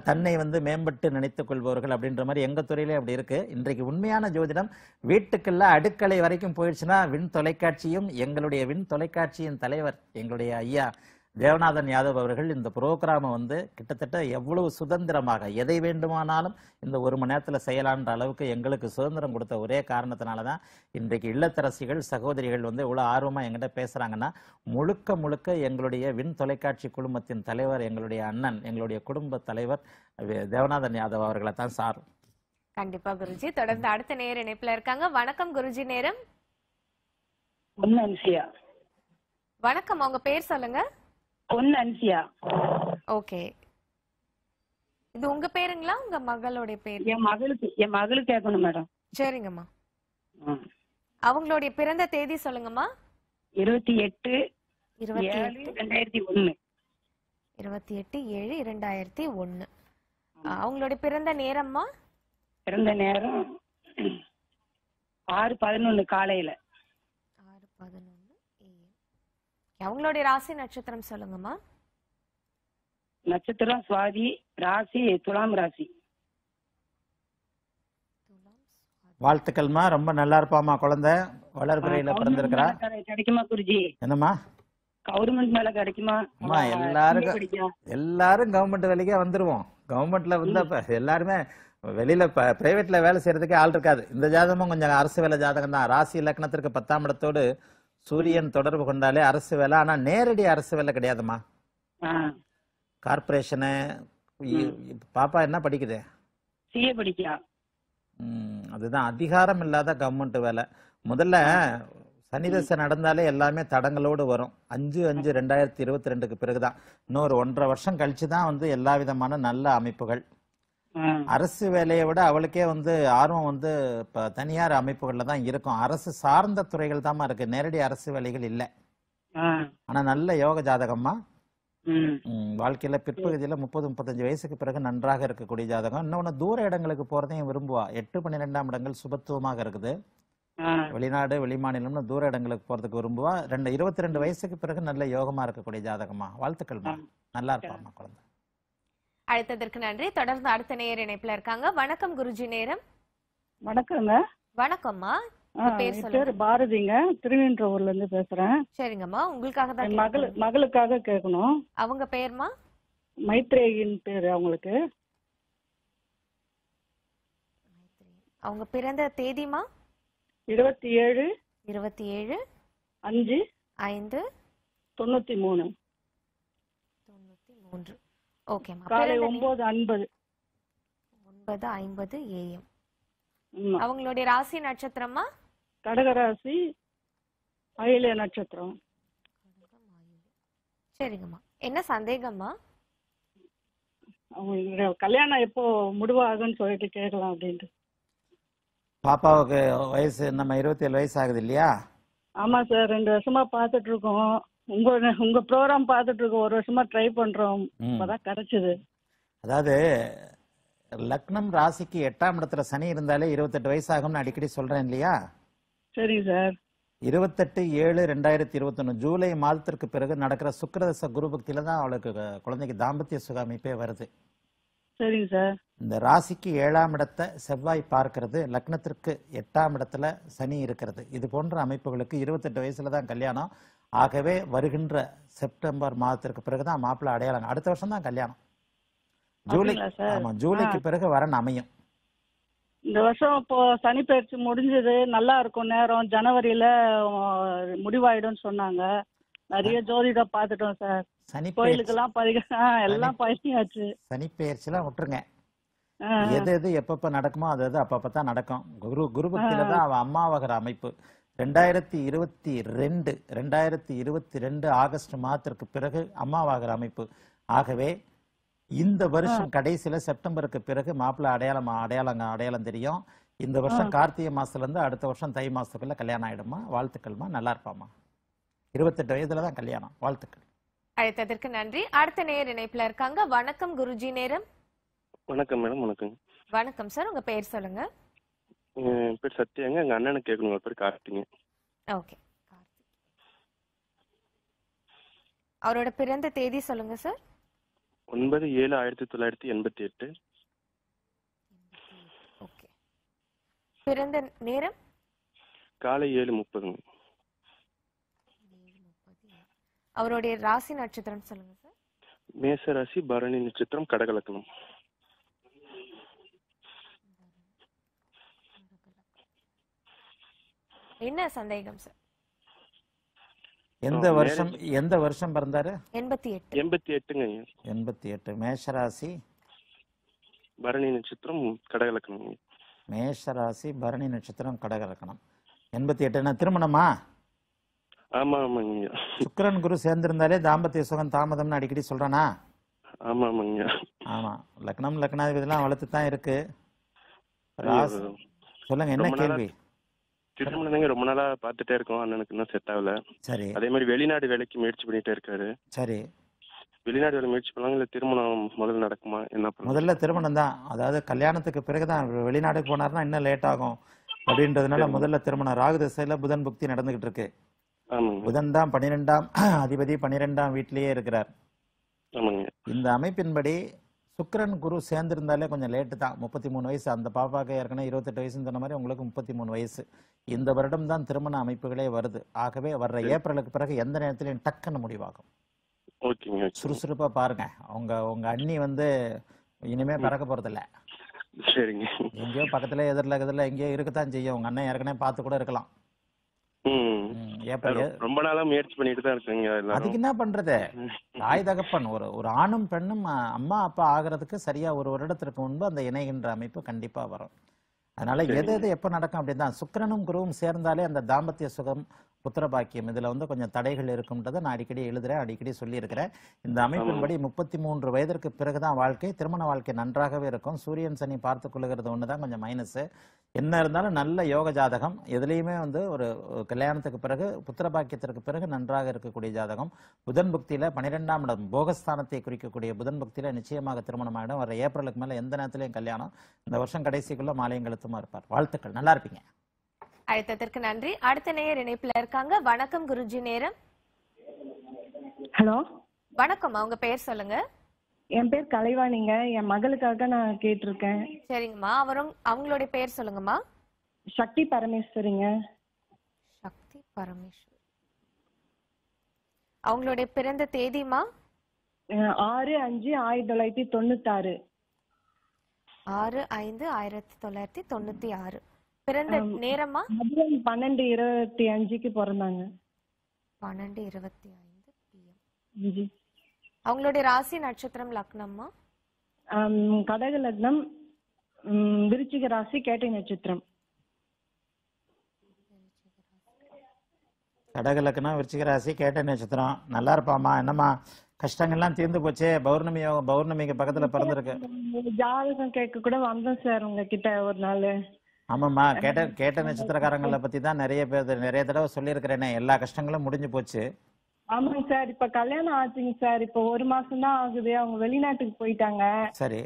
தன்னை வந்து மேம்பட்டு நினைத்துக் கொள்பவர்கள் அப்படின்ற மாதிரி எங்க துறையிலே அப்படி இருக்கு இன்றைக்கு உண்மையான ஜோதிடம் வீட்டுக்குள்ள அடுக்கலை வரைக்கும் போயிடுச்சுன்னா விண் தொலைக்காட்சியும் எங்களுடைய விண் தொலைக்காட்சியின் தலைவர் எங்களுடைய ஐயா தேவநாதன் யாதவ் அவர்கள் இந்த ப்ரோக்ராமை வந்து கிட்டத்தட்ட எவ்வளவு சுதந்திரமாக எதை வேண்டுமானாலும் இந்த ஒரு மணி நேரத்தில் செய்யலான்ற அளவுக்கு எங்களுக்கு சுதந்திரம் கொடுத்த ஒரே காரணத்தினால தான் இன்றைக்கு இல்லத்தரசிகள் சகோதரிகள் வந்து இவ்வளோ ஆர்வமாக எங்கிட்ட பேசுகிறாங்கன்னா முழுக்க முழுக்க எங்களுடைய விண் தொலைக்காட்சி குழுமத்தின் தலைவர் எங்களுடைய அண்ணன் எங்களுடைய குடும்ப தலைவர் தேவநாதன் யாதவ் அவர்களை தான் சார் கண்டிப்பா குருஜி தொடர்ந்து அடுத்த நேர இணைப்புல இருக்காங்க வணக்கம் குருஜி நேரம் வணக்கம் உங்க பேர் சொல்லுங்க பொண்ணு அன்சியா ஓகே இது உங்க பேருங்களா உங்க மகளுடைய பேர் என் மகளுக்கு என் மகளுக்கு கேட்கணும் மேடம் சரிங்கம்மா அவங்களுடைய பிறந்த தேதி சொல்லுங்கம்மா இருபத்தி எட்டு இருபத்தி ஏழு ரெண்டாயிரத்தி ஒன்னு இருபத்தி எட்டு ஏழு இரண்டாயிரத்தி ஒன்னு அவங்களுடைய பிறந்த நேரம்மா பிறந்த நேரம் ஆறு பதினொன்னு காலையில ஆறு பதினொன்னு உங்களுடைய ராசி நட்சத்திரம் சொல்லுங்கம்மா நட்சத்திரம் சுவாதி ராசி துலாம் ராசி வாழ்த்துக்கள்மா ரொம்ப நல்லா இருப்பாமா குழந்தை வளர்பிறையில பிறந்திருக்கிறா கிடைக்குமா குருஜி என்னம்மா கவர்மெண்ட் மேல கிடைக்குமா எல்லாருக்கும் எல்லாரும் எல்லாரும் கவர்மெண்ட் வேலைக்கே வந்துருவோம் கவர்மெண்ட்ல வந்து எல்லாருமே வெளியில பிரைவேட்ல வேலை செய்யறதுக்கே ஆள் இருக்காது இந்த ஜாதகமும் கொஞ்சம் அரசு வேலை ஜாதகம் தான் ராசி இலக்கணத்திற்கு பத்தாம் இடத்தோடு சூரியன் தொடர்பு கொண்டாலே அரசு வேலை ஆனா நேரடி அரசு வேலை கிடையாதுமா கார்பரேஷனு பாப்பா என்ன படிக்குது அதுதான் அதிகாரம் இல்லாத கவர்மெண்ட் வேலை முதல்ல சனிதசை நடந்தாலே எல்லாமே தடங்களோடு வரும் அஞ்சு அஞ்சு ரெண்டாயிரத்தி இருபத்தி ரெண்டுக்கு பிறகுதான் இன்னொரு ஒன்றரை வருஷம் கழிச்சு தான் வந்து எல்லா விதமான நல்ல அமைப்புகள் அரசு வேலையை விட அவளுக்கே வந்து ஆர்வம் வந்து தனியார் அமைப்புகள்ல தான் இருக்கும் அரசு சார்ந்த துறைகள் தான் இருக்கு நேரடி அரசு வேலைகள் இல்ல ஆனா நல்ல யோக ஜாதகம்மா வாழ்க்கையில பிற்பகுதியில முப்பது முப்பத்தஞ்சு வயசுக்கு பிறகு நன்றாக இருக்கக்கூடிய ஜாதகம் இன்னொன்னு தூர இடங்களுக்கு போறதையும் விரும்புவா எட்டு பன்னிரெண்டாம் இடங்கள் சுபத்துவமாக இருக்குது வெளிநாடு வெளிமாநிலம்னு தூர இடங்களுக்கு போறதுக்கு விரும்புவா ரெண்டு இருபத்தி ரெண்டு வயசுக்கு பிறகு நல்ல யோகமா இருக்கக்கூடிய ஜாதகமா வாழ்த்துக்கள் நல்லா இருப்பாமா குழந்தை அழைத்ததற்கு நன்றி தொடர்ந்து அடுத்த நேயர் இணைப்புல இருக்காங்க வணக்கம் குருஜி நேரம் வணக்கம் வணக்கம்மா பேர் பாரதிங்க திருவென்றூர்ல இருந்து பேசுறேன் சரிங்கம்மா உங்களுக்காக தான் மகள் மகளுக்காக கேட்கணும் அவங்க பேர்மா மைத்ரேயின் பேரு அவங்களுக்கு அவங்க பிறந்த தேதிமா இருபத்தி ஏழு இருபத்தி ஏழு அஞ்சு ஐந்து தொண்ணூத்தி மூணு தொண்ணூத்தி மூன்று காலை ஒன்பது ஐம்பது ஒன்பது ஐம்பது ஏஎம் அவங்களுடைய ராசி நட்சத்திரமா கடகராசி அயில நட்சத்திரம் சரிங்கம்மா என்ன சந்தேகம்மா அவங்களுடைய கல்யாணம் எப்போ முடிவாகும்னு சொல்லிட்டு கேட்கலாம் அப்படின்ட்டு பாப்பாவுக்கு வயசு நம்ம இருபத்தி ஏழு வயசு ஆகுது இல்லையா ஆமா சார் ரெண்டு வருஷமா பாத்துட்டு இருக்கோம் உங்க உங்க ப்ரோக்ராம் பார்த்துட்டு இருக்கோம் ஒரு வருஷமா ட்ரை பண்றோம் இப்பதான் கிடைச்சது அதாவது லக்னம் ராசிக்கு எட்டாம் இடத்துல சனி இருந்தாலே இருபத்தெட்டு வயசு ஆகும்னு அடிக்கடி சொல்றேன் இல்லையா சரி சார் இருபத்தெட்டு ஏழு ரெண்டாயிரத்தி இருபத்தொன்னு ஜூலை மாதத்திற்கு பிறகு நடக்கிற சுக்கரதச குரு பக்தியில தான் அவளுக்கு குழந்தைக்கு தாம்பத்திய சுக அமைப்பே வருது சரிங்க சார் இந்த ராசிக்கு ஏழாம் இடத்த செவ்வாய் பார்க்கறது லக்னத்திற்கு எட்டாம் இடத்துல சனி இருக்கிறது இது போன்ற அமைப்புகளுக்கு இருபத்தெட்டு வயசுல தான் கல்யாணம் ஆகவே வருகின்ற செப்டம்பர் மாதத்திற்கு பிறகு தான் அடையாளம் அடுத்த வருஷம் தான் கல்யாணம் ஜூலை ஆமா ஜூலைக்கு பிறகு வர அமையும் இந்த வருஷம் இப்போ சனி பயிற்சி முடிஞ்சது நல்லா இருக்கும் நேரம் ஜனவரியில முடிவாயிடும் சொன்னாங்க நிறைய ஜோதிடம் பாத்துட்டோம் சார் சனி கோயிலுக்கு எல்லாம் எல்லாம் பயிற்சியாச்சு சனி பயிற்சி எல்லாம் விட்டுருங்க எது எது எப்பப்ப நடக்குமோ அது அது அப்பப்பதான் நடக்கும் குரு குருபக்தியில தான் அவன் அம்மாவகிற அமைப்பு ரெண்டாயிரத்தி இருபத்தி ரெண்டு ரெண்டாயிரத்தி இருபத்தி ரெண்டு ஆகஸ்ட் மாதத்திற்கு பிறகு அம்மாவாகிற அமைப்பு ஆகவே இந்த வருஷம் கடைசியில செப்டம்பருக்கு பிறகு மாப்பிள்ளை அடையாளம் அடையாளங்க அடையாளம் தெரியும் இந்த வருஷம் கார்த்திகை மாசத்துல இருந்து அடுத்த வருஷம் தை மாசத்துக்குள்ள கல்யாணம் ஆயிடுமா வாழ்த்துக்கள்மா நல்லா இருப்பாமா இருபத்தெட்டு வயதுல தான் கல்யாணம் வாழ்த்துக்கள் அழைத்ததற்கு நன்றி அடுத்த நேர் இணைப்புல இருக்காங்க வணக்கம் குருஜி நேரம் வணக்கம் மேடம் வணக்கம் வணக்கம் சார் உங்க பெயர் சொல்லுங்க என் பேர் சத்யாங்க எங்கள் அண்ணனுக்கு கேட்கணும் ஒரு பேர் கார்த்திங்க ஓகே அவரோட பிறந்த தேதி சொல்லுங்க சார் ஒன்பது ஏழு ஆயிரத்தி தொள்ளாயிரத்தி எண்பத்தி எட்டு ஓகே பிறந்த நேரம் காலை ஏழு முப்பதுங்க அவருடைய ராசி நட்சத்திரம் சொல்லுங்க சார் மேச ராசி பரணி நட்சத்திரம் கடகலக்கணம் என்ன சந்தேகம் சார் எந்த வருஷம் எந்த வருஷம் பிறந்தாரு எண்பத்தி எட்டு எண்பத்தி எட்டுங்க எண்பத்தி எட்டு மேஷராசி பரணி நட்சத்திரம் கடகலக்கணம் மேஷராசி பரணி நட்சத்திரம் கடகலக்கணம் எண்பத்தி எட்டுனா திருமணமா ஆமா ஆமாங்க சுக்கரன் குரு சேர்ந்திருந்தாலே தாம்பத்திய சுகம் தாமதம்னு அடிக்கடி சொல்றானா ஆமா ஆமாங்க ஆமா லக்னம் லக்னாதிபதிலாம் வளர்த்து தான் இருக்கு சொல்லுங்க என்ன கேள்வி திருமணங்க ரொம்ப நாளா பாத்துட்டே இருக்கோம் அண்ணனுக்கு இன்னும் செட் ஆகல சரி அதே மாதிரி வெளிநாடு வேலைக்கு முயற்சி பண்ணிட்டே இருக்காரு சரி வெளிநாடு வேலை முயற்சி பண்ணலாம் இல்ல திருமணம் முதல்ல நடக்குமா என்ன முதல்ல திருமணம் தான் அதாவது கல்யாணத்துக்கு பிறகு தான் வெளிநாடுக்கு போனாருன்னா இன்னும் லேட் ஆகும் அப்படின்றதுனால முதல்ல திருமணம் ராகு திசையில புதன் புக்தி நடந்துகிட்டு இருக்கு புதன் தான் பனிரெண்டாம் அதிபதி பன்னிரெண்டாம் வீட்டிலேயே இருக்கிறார் இந்த அமைப்பின்படி சுக்கரன் குரு சேர்ந்திருந்தாலே கொஞ்சம் லேட்டு தான் முப்பத்தி மூணு வயசு அந்த பாப்பாவுக்கு ஏற்கனவே இருபத்தெட்டு வயசுன்னு சொன்ன மாதிரி உங்களுக்கு முப்பத்தி மூணு வயசு இந்த வருடம் தான் திருமண அமைப்புகளே வருது ஆகவே வர்ற ஏப்ரலுக்கு பிறகு எந்த நேரத்திலையும் டக்குன்னு முடிவாகும் சுறுசுறுப்பா பாருங்க உங்க உங்க அண்ணி வந்து இனிமே பறக்க இல்ல சரிங்க எங்கேயோ பக்கத்துல எதிரில் எதிரில் எங்கேயோ இருக்கத்தான் செய்யும் உங்க அண்ணன் ஏற்கனவே பார்த்து கூட இருக்கலாம் ரொம்ப நாளா முயற்சி பண்ணிட்டு தான் இருக்குங்க அதுக்கு என்ன பண்றது தாய் தகப்பன் ஒரு ஒரு ஆணும் பெண்ணும் அம்மா அப்பா ஆகிறதுக்கு சரியா ஒரு வருடத்திற்கு முன்பு அந்த இணைகின்ற அமைப்பு கண்டிப்பா வரும் அதனால எது எது எப்ப நடக்கும் அப்படின்னு தான் சுக்கரனும் குருவும் சேர்ந்தாலே அந்த தாம்பத்திய சுகம் புத்திர பாக்கியம் இதில் வந்து கொஞ்சம் தடைகள் இருக்கும்ன்றதை நான் அடிக்கடி எழுதுகிறேன் அடிக்கடி சொல்லியிருக்கிறேன் இந்த அமைப்பின்படி முப்பத்தி மூன்று வயதிற்கு பிறகு தான் வாழ்க்கை திருமண வாழ்க்கை நன்றாகவே இருக்கும் சூரியன் சனி பார்த்து கொள்ளுகிறது ஒன்று தான் கொஞ்சம் மைனஸ் என்ன இருந்தாலும் நல்ல யோக ஜாதகம் எதுலேயுமே வந்து ஒரு கல்யாணத்துக்கு பிறகு புத்திர பாக்கியத்திற்கு பிறகு நன்றாக இருக்கக்கூடிய ஜாதகம் புதன் புக்தியில பன்னிரெண்டாம் இடம் போகஸ்தானத்தை குறிக்கக்கூடிய புதன் புக்தியில் நிச்சயமாக திருமணம் ஆகிடும் வர ஏப்ரலுக்கு மேலே எந்த நேரத்திலையும் கல்யாணம் இந்த வருஷம் கடைசிக்குள்ளே மாலையங்களுத்துமா இருப்பார் வாழ்த்துக்கள் நல்லா இருப்பீங்க அழைத்ததற்கு நன்றி அடுத்த நேயர் இணைப்புல இருக்காங்க வணக்கம் குருஜி நேரம் ஹலோ வணக்கம் அவங்க பெயர் சொல்லுங்க என் பேர் கலைவாணிங்க என் மகளுக்காக நான் கேட்டிருக்கேன் சரிங்கம்மா அவரும் அவங்களுடைய பெயர் சொல்லுங்கம்மா சக்தி பரமேஸ்வரிங்க சக்தி பரமேஸ்வரி அவங்களுடைய பிறந்த தேதிமா ஆறு அஞ்சு ஆயிரத்தி தொள்ளாயிரத்தி ஆறு ஆறு ஐந்து ஆயிரத்தி தொள்ளாயிரத்தி தொண்ணூத்தி ஆறு பிறந்த நேரமா மதியம் பன்னெண்டு இருபத்தி அஞ்சுக்கு பிறந்தாங்க பன்னெண்டு இருபத்தி ஐந்து பிஎம் அவங்களுடைய ராசி நட்சத்திரம் லக்னம்மா கடக லக்னம் விருச்சிக ராசி கேட்டை நட்சத்திரம் கடக லக்னம் விருச்சிக ராசி கேட்டை நட்சத்திரம் நல்லா இருப்பாமா என்னம்மா கஷ்டங்கள்லாம் தீர்ந்து போச்சே பௌர்ணமி பௌர்ணமிக்கு பக்கத்துல பிறந்திருக்கு ஜாதகம் கேட்க கூட வந்தோம் சார் உங்ககிட்ட ஒரு நாள் ஆமாம்மா கேட்ட கேட்ட நட்சத்திரக்காரங்களை பற்றி தான் நிறைய பேர் நிறைய தடவை சொல்லியிருக்கிறேனே எல்லா கஷ்டங்களும் முடிஞ்சு போச்சு ஆமாங்க சார் இப்ப கல்யாணம் ஆச்சுங்க சார் இப்ப ஒரு மாசம் தான் ஆகுது அவங்க வெளிநாட்டுக்கு போயிட்டாங்க சரி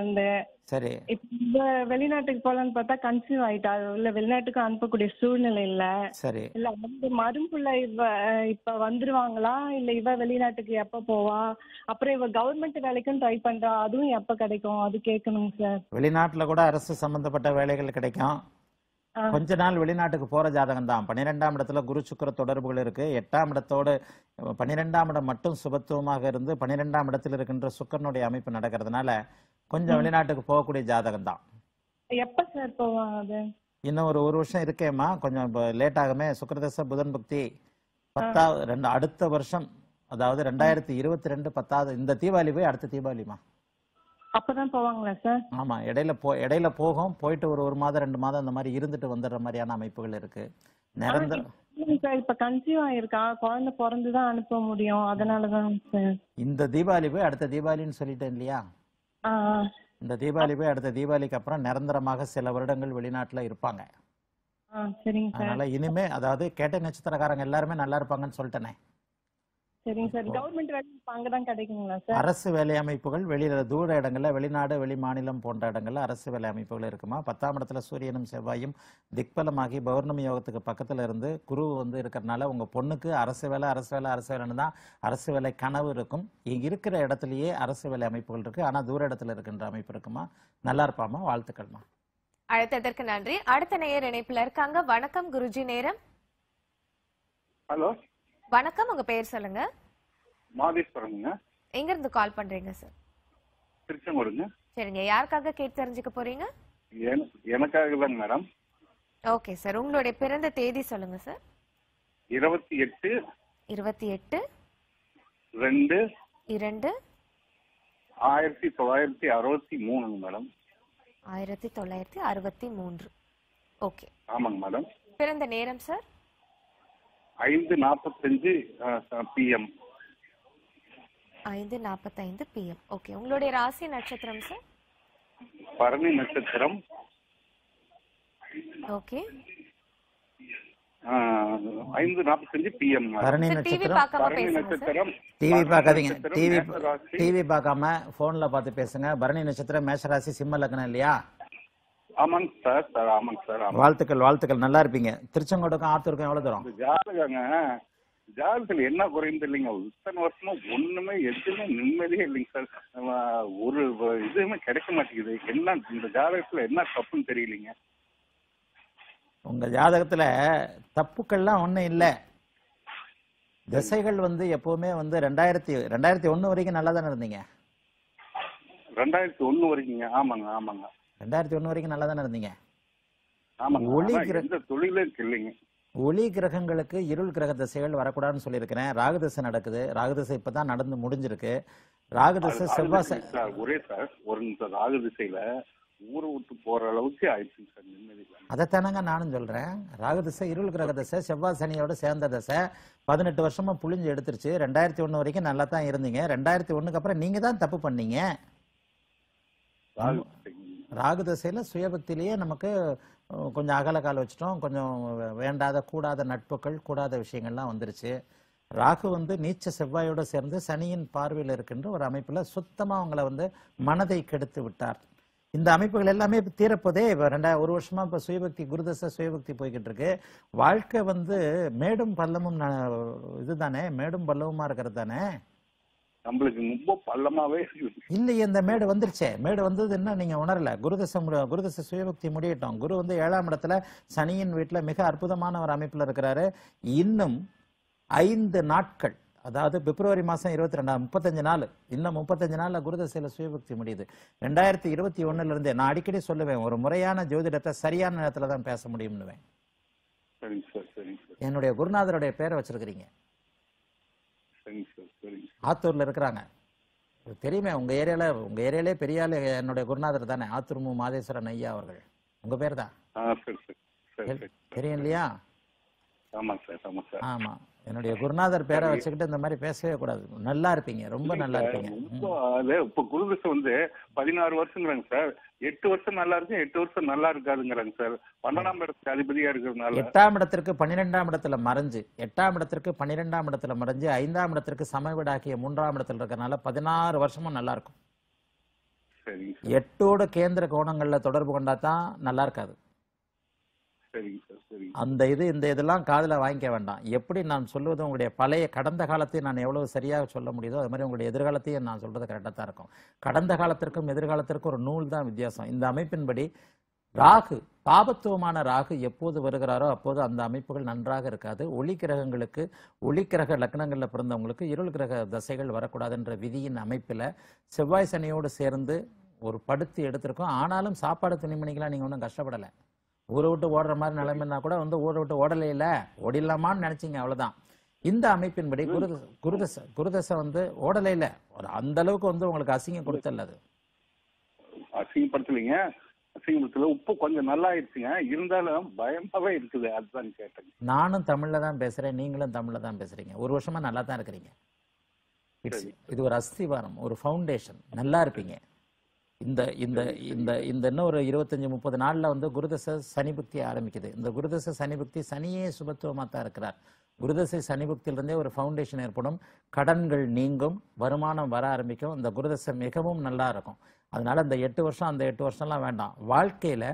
வந்து சரி இப்ப வெளிநாட்டுக்கு போலன்னு பார்த்தா கன்சீவ் ஆயிட்டா இல்ல வெளிநாட்டுக்கு அனுப்பக்கூடிய சூழ்நிலை இல்ல சரி இல்ல வந்து மரும்புள்ள இவ இப்ப வந்துருவாங்களா இல்ல இவ வெளிநாட்டுக்கு எப்ப போவா அப்புறம் இவ கவர்மெண்ட் வேலைக்கும் ட்ரை பண்றா அதுவும் எப்ப கிடைக்கும் அது கேட்கணுங்க சார் வெளிநாட்டுல கூட அரசு சம்பந்தப்பட்ட வேலைகள் கிடைக்கும் கொஞ்ச நாள் வெளிநாட்டுக்கு போற ஜாதகம் தான் பன்னிரெண்டாம் இடத்துல குரு சுக்கர தொடர்புகள் இருக்கு எட்டாம் இடத்தோடு பன்னிரெண்டாம் இடம் மட்டும் சுபத்துவமாக இருந்து பன்னிரெண்டாம் இடத்துல இருக்கின்ற சுக்கரனுடைய அமைப்பு நடக்கிறதுனால கொஞ்சம் வெளிநாட்டுக்கு போகக்கூடிய ஜாதகம் தான் எப்ப சார் இன்னும் ஒரு ஒரு வருஷம் இருக்கேம்மா கொஞ்சம் லேட் ஆகுமே சுக்கரதச புதன் பக்தி பத்தாவது ரெண்டு அடுத்த வருஷம் அதாவது ரெண்டாயிரத்தி இருபத்தி ரெண்டு பத்தாவது இந்த தீபாவளி போய் அடுத்த தீபாவளிமா அப்பதான் போவாங்களா சார் ஆமா இடையில போ இடையில போகும் போயிட்டு ஒரு ஒரு மாதம் ரெண்டு மாதம் அந்த மாதிரி இருந்துட்டு வந்துடுற மாதிரியான அமைப்புகள் இருக்கு நிரந்தர இப்ப கன்சீவ் ஆயிருக்கா குழந்தை பிறந்துதான் அனுப்ப முடியும் அதனாலதான் இந்த தீபாவளி போய் அடுத்த தீபாவளின்னு சொல்லிட்டேன் இல்லையா இந்த தீபாவளி போய் அடுத்த தீபாவளிக்கு அப்புறம் நிரந்தரமாக சில வருடங்கள் வெளிநாட்டுல இருப்பாங்க அதனால இனிமே அதாவது கேட்ட நட்சத்திரக்காரங்க எல்லாருமே நல்லா இருப்பாங்கன்னு சொல்லிட்டேனே அரசு வேலை அமைப்புகள் வெளியில தூர இடங்கள்ல வெளிநாடு வெளி மாநிலம் போன்ற இடங்கள்ல அரசு வேலை அமைப்புகள் இருக்குமா பத்தாம் இடத்துல சூரியனும் செவ்வாயும் திக்பலமாகி பௌர்ணமி யோகத்துக்கு பக்கத்துல இருந்து குரு வந்து இருக்கிறதுனால உங்க பொண்ணுக்கு அரசு வேலை அரசு வேலை அரசு வேலைன்னு தான் அரசு வேலை கனவு இருக்கும் இருக்கிற இடத்துலயே அரசு வேலை அமைப்புகள் இருக்கு ஆனா தூர இடத்துல இருக்கின்ற அமைப்பு இருக்குமா நல்லா இருப்பாமா வாழ்த்துக்கள்மா அழைத்ததற்கு நன்றி அடுத்த நேயர் இணைப்புல இருக்காங்க வணக்கம் குருஜி நேரம் ஹலோ வணக்கம் உங்க பெயர் சொல்லுங்க மாதேஸ்வரனுங்க எங்க இருந்து கால் பண்றீங்க சார் திருச்செங்கோடுங்க சரிங்க யாருக்காக கேட்டு தெரிஞ்சுக்க போறீங்க எனக்காக தான் மேடம் ஓகே சார் உங்களுடைய பிறந்த தேதி சொல்லுங்க சார் இருபத்தி எட்டு இருபத்தி எட்டு ரெண்டு இரண்டு ஆயிரத்தி தொள்ளாயிரத்தி அறுபத்தி மூணுங்க மேடம் ஆயிரத்தி தொள்ளாயிரத்தி அறுபத்தி மூன்று ஓகே ஆமாங்க மேடம் பிறந்த நேரம் சார் ஐந்து நாற்பத்தஞ்சு எம் ஐந்து நாற்பத்தைந்து எம் ஓகே உங்களுடைய ராசி நட்சத்திரம் சார் பரணி நட்சத்திரம் ஓகே ஐந்து நாற்பத்தஞ்சு எம் பரணி நட்சத்திரம் நட்சத்திரம் டிவி பார்க்காதீங்க டிவி டிவி பார்க்காம போன்ல பார்த்து பேசுங்க பரணி நட்சத்திரம் மேஷராசி சிம்ம லக்னம் இல்லையா ஆமாங்க சார் சார் ஆமாங்க சார் வாழ்த்துக்கள் வாழ்த்துக்கள் நல்லா இருப்பீங்க திருச்செங்கோட்டுக்கும் ஆத்தூருக்கும் எவ்வளவு தூரம் ஜாதகங்க ஜாதகத்தில் என்ன குறைந்து இல்லைங்க இத்தனை வருஷமா ஒண்ணுமே எதுவுமே நிம்மதியே இல்லைங்க சார் ஒரு இதுவுமே கிடைக்க மாட்டேங்குது என்ன இந்த ஜாதகத்துல என்ன தப்புன்னு தெரியலீங்க உங்க ஜாதகத்துல தப்புக்கள்லாம் ஒண்ணும் இல்லை திசைகள் வந்து எப்பவுமே வந்து ரெண்டாயிரத்தி ரெண்டாயிரத்தி ஒண்ணு வரைக்கும் நல்லா தானே இருந்தீங்க ரெண்டாயிரத்தி ஒண்ணு வரைக்குங்க ஆமாங்க ஆமாங்க ரெண்டாயிரத்தி ஒன்று வரைக்கும் நல்லா தானே இருந்தீங்க ஒளி கிரக ஒளி கிரகங்களுக்கு இருள் கிரக திசைகள் வரக்கூடாதுன்னு சொல்லியிருக்கிறேன் ராகு நடக்குது ராகதசை இப்பதான் நடந்து முடிஞ்சிருக்கு ராகு செவ்வாய் ஒரே சார் ஒரு நிமிஷம் ராகு ஊரை விட்டு போற அளவுக்கு ஆயிடுச்சு சார் அதைத்தானங்க நானும் சொல்றேன் ராகுதசை இருள் கிரக திசை செவ்வாய் சனியோட சேர்ந்த தசை பதினெட்டு வருஷமா புளிஞ்சு எடுத்துருச்சு ரெண்டாயிரத்தி ஒன்னு வரைக்கும் நல்லா தான் இருந்தீங்க ரெண்டாயிரத்தி ஒண்ணுக்கு அப்புறம் நீங்க தான் தப்பு பண்ணீங்க ராகு தசையில் நமக்கு கொஞ்சம் அகல கால் வச்சிட்டோம் கொஞ்சம் வேண்டாத கூடாத நட்புகள் கூடாத விஷயங்கள்லாம் வந்துருச்சு ராகு வந்து நீச்ச செவ்வாயோடு சேர்ந்து சனியின் பார்வையில் இருக்கின்ற ஒரு அமைப்பில் சுத்தமாக அவங்கள வந்து மனதை கெடுத்து விட்டார் இந்த அமைப்புகள் எல்லாமே இப்போ தீரப்போதே இப்போ ரெண்டா ஒரு வருஷமாக இப்போ சுயபக்தி குருதச சுயபக்தி போய்கிட்டு இருக்கு வாழ்க்கை வந்து மேடும் பள்ளமும் இதுதானே மேடும் பல்லவமாக இருக்கிறது தானே நம்மளுக்கு ரொம்ப பள்ளமாவே இல்லையே இந்த மேடு வந்துருச்சே மேடு வந்தது என்ன நீங்க உணரல குருதச குருதச சுயபக்தி முடியட்டும் குரு வந்து ஏழாம் இடத்துல சனியின் வீட்டுல மிக அற்புதமான ஒரு அமைப்புல இருக்கிறாரு இன்னும் ஐந்து நாட்கள் அதாவது பிப்ரவரி மாதம் இருபத்தி ரெண்டா முப்பத்தஞ்சு நாள் இன்னும் முப்பத்தஞ்சு நாளில் குருதசையில் சுயபக்தி முடியுது ரெண்டாயிரத்தி இருபத்தி ஒன்றுலேருந்தே நான் அடிக்கடி சொல்லுவேன் ஒரு முறையான ஜோதிடத்தை சரியான நேரத்தில் தான் பேச முடியும்னுவேன் என்னுடைய குருநாதருடைய பேரை வச்சிருக்கிறீங்க ஆத்தூர்ல இருக்கிறாங்க தெரியுமே உங்க ஏரியால உங்க ஏரியாலே பெரிய ஆளு என்னுடைய குருநாதர் தானே ஆத்தூர் மு மாதேஸ்வரன் ஐயா அவர்கள் உங்க பேர் தான் தெரியும் இல்லையா ஆமா ஆமா சார் ஆமா என்னுடைய குருநாதர் பேரை வச்சுக்கிட்டு இந்த மாதிரி பேசவே கூடாது நல்லா இருப்பீங்க ரொம்ப நல்லா இருப்பீங்க ரொம்ப இப்ப குருதிசை வந்து பதினாறு வருஷங்கிறாங்க சார் எட்டு வருஷம் நல்லா இருக்கும் எட்டு வருஷம் நல்லா இருக்காதுங்கிறாங்க சார் பன்னெண்டாம் இடத்துக்கு அதிபதியா இருக்கிறதுனால எட்டாம் இடத்திற்கு பன்னிரெண்டாம் இடத்துல மறைஞ்சு எட்டாம் இடத்திற்கு பன்னிரெண்டாம் இடத்துல மறைஞ்சு ஐந்தாம் இடத்திற்கு சமவீடாக்கிய மூன்றாம் இடத்துல இருக்கிறதுனால பதினாறு வருஷமும் நல்லா இருக்கும் எட்டோட கேந்திர கோணங்கள்ல தொடர்பு கொண்டா தான் நல்லா இருக்காது சரிங்க அந்த இது இந்த இதெல்லாம் காதில் வாங்கிக்க வேண்டாம் எப்படி நான் சொல்வது உங்களுடைய பழைய கடந்த காலத்தையும் நான் எவ்வளவு சரியாக சொல்ல முடியுதோ அது மாதிரி உங்களுடைய எதிர்காலத்தையும் நான் சொல்கிறது கரெக்டாக தான் இருக்கும் கடந்த காலத்திற்கும் எதிர்காலத்திற்கும் ஒரு நூல் தான் வித்தியாசம் இந்த அமைப்பின்படி ராகு பாபத்துவமான ராகு எப்போது வருகிறாரோ அப்போது அந்த அமைப்புகள் நன்றாக இருக்காது ஒளி கிரகங்களுக்கு ஒளி கிரக லக்னங்களில் பிறந்தவங்களுக்கு இருள் கிரக தசைகள் வரக்கூடாதுன்ற விதியின் அமைப்பில் செவ்வாய் சனியோடு சேர்ந்து ஒரு படுத்து எடுத்திருக்கோம் ஆனாலும் சாப்பாடு துணிமணிக்கெல்லாம் நீங்கள் ஒன்றும் கஷ்டப்படலை ஊரை விட்டு ஓடுற மாதிரி இருந்தா கூட வந்து ஊரை விட்டு ஓடலையில ஓடிடலாமான்னு நினைச்சிங்க அவ்வளவுதான் இந்த அமைப்பின்படி குருத குருதச குருதசை வந்து ஓடலையில ஒரு அந்த அளவுக்கு வந்து உங்களுக்கு அசிங்கம் கொடுத்தல அது அசிங்கப்படுத்தலைங்க அசிங்கப்படுத்தல உப்பு கொஞ்சம் நல்லா ஆயிடுச்சுங்க இருந்தாலும் பயமாவே இருக்குது அதுதான் கேட்டேன் நானும் தமிழ்ல தான் பேசுறேன் நீங்களும் தமிழ்ல தான் பேசுறீங்க ஒரு வருஷமா நல்லா தான் இருக்கிறீங்க இது ஒரு அஸ்திவாரம் ஒரு ஃபவுண்டேஷன் நல்லா இருப்பீங்க இந்த இந்த இந்த இந்த இன்னும் ஒரு இருபத்தஞ்சி முப்பது நாளில் வந்து குருதச சனி புக்தி ஆரம்பிக்குது இந்த குருதச சனி புக்தி சனியே சுபத்துவமாக தான் இருக்கிறார் குருதசை சனிபக்தியிலிருந்தே ஒரு ஃபவுண்டேஷன் ஏற்படும் கடன்கள் நீங்கும் வருமானம் வர ஆரம்பிக்கும் இந்த குருதசை மிகவும் நல்லா இருக்கும் அதனால் இந்த எட்டு வருஷம் அந்த எட்டு வருஷம்லாம் வேண்டாம் வாழ்க்கையில்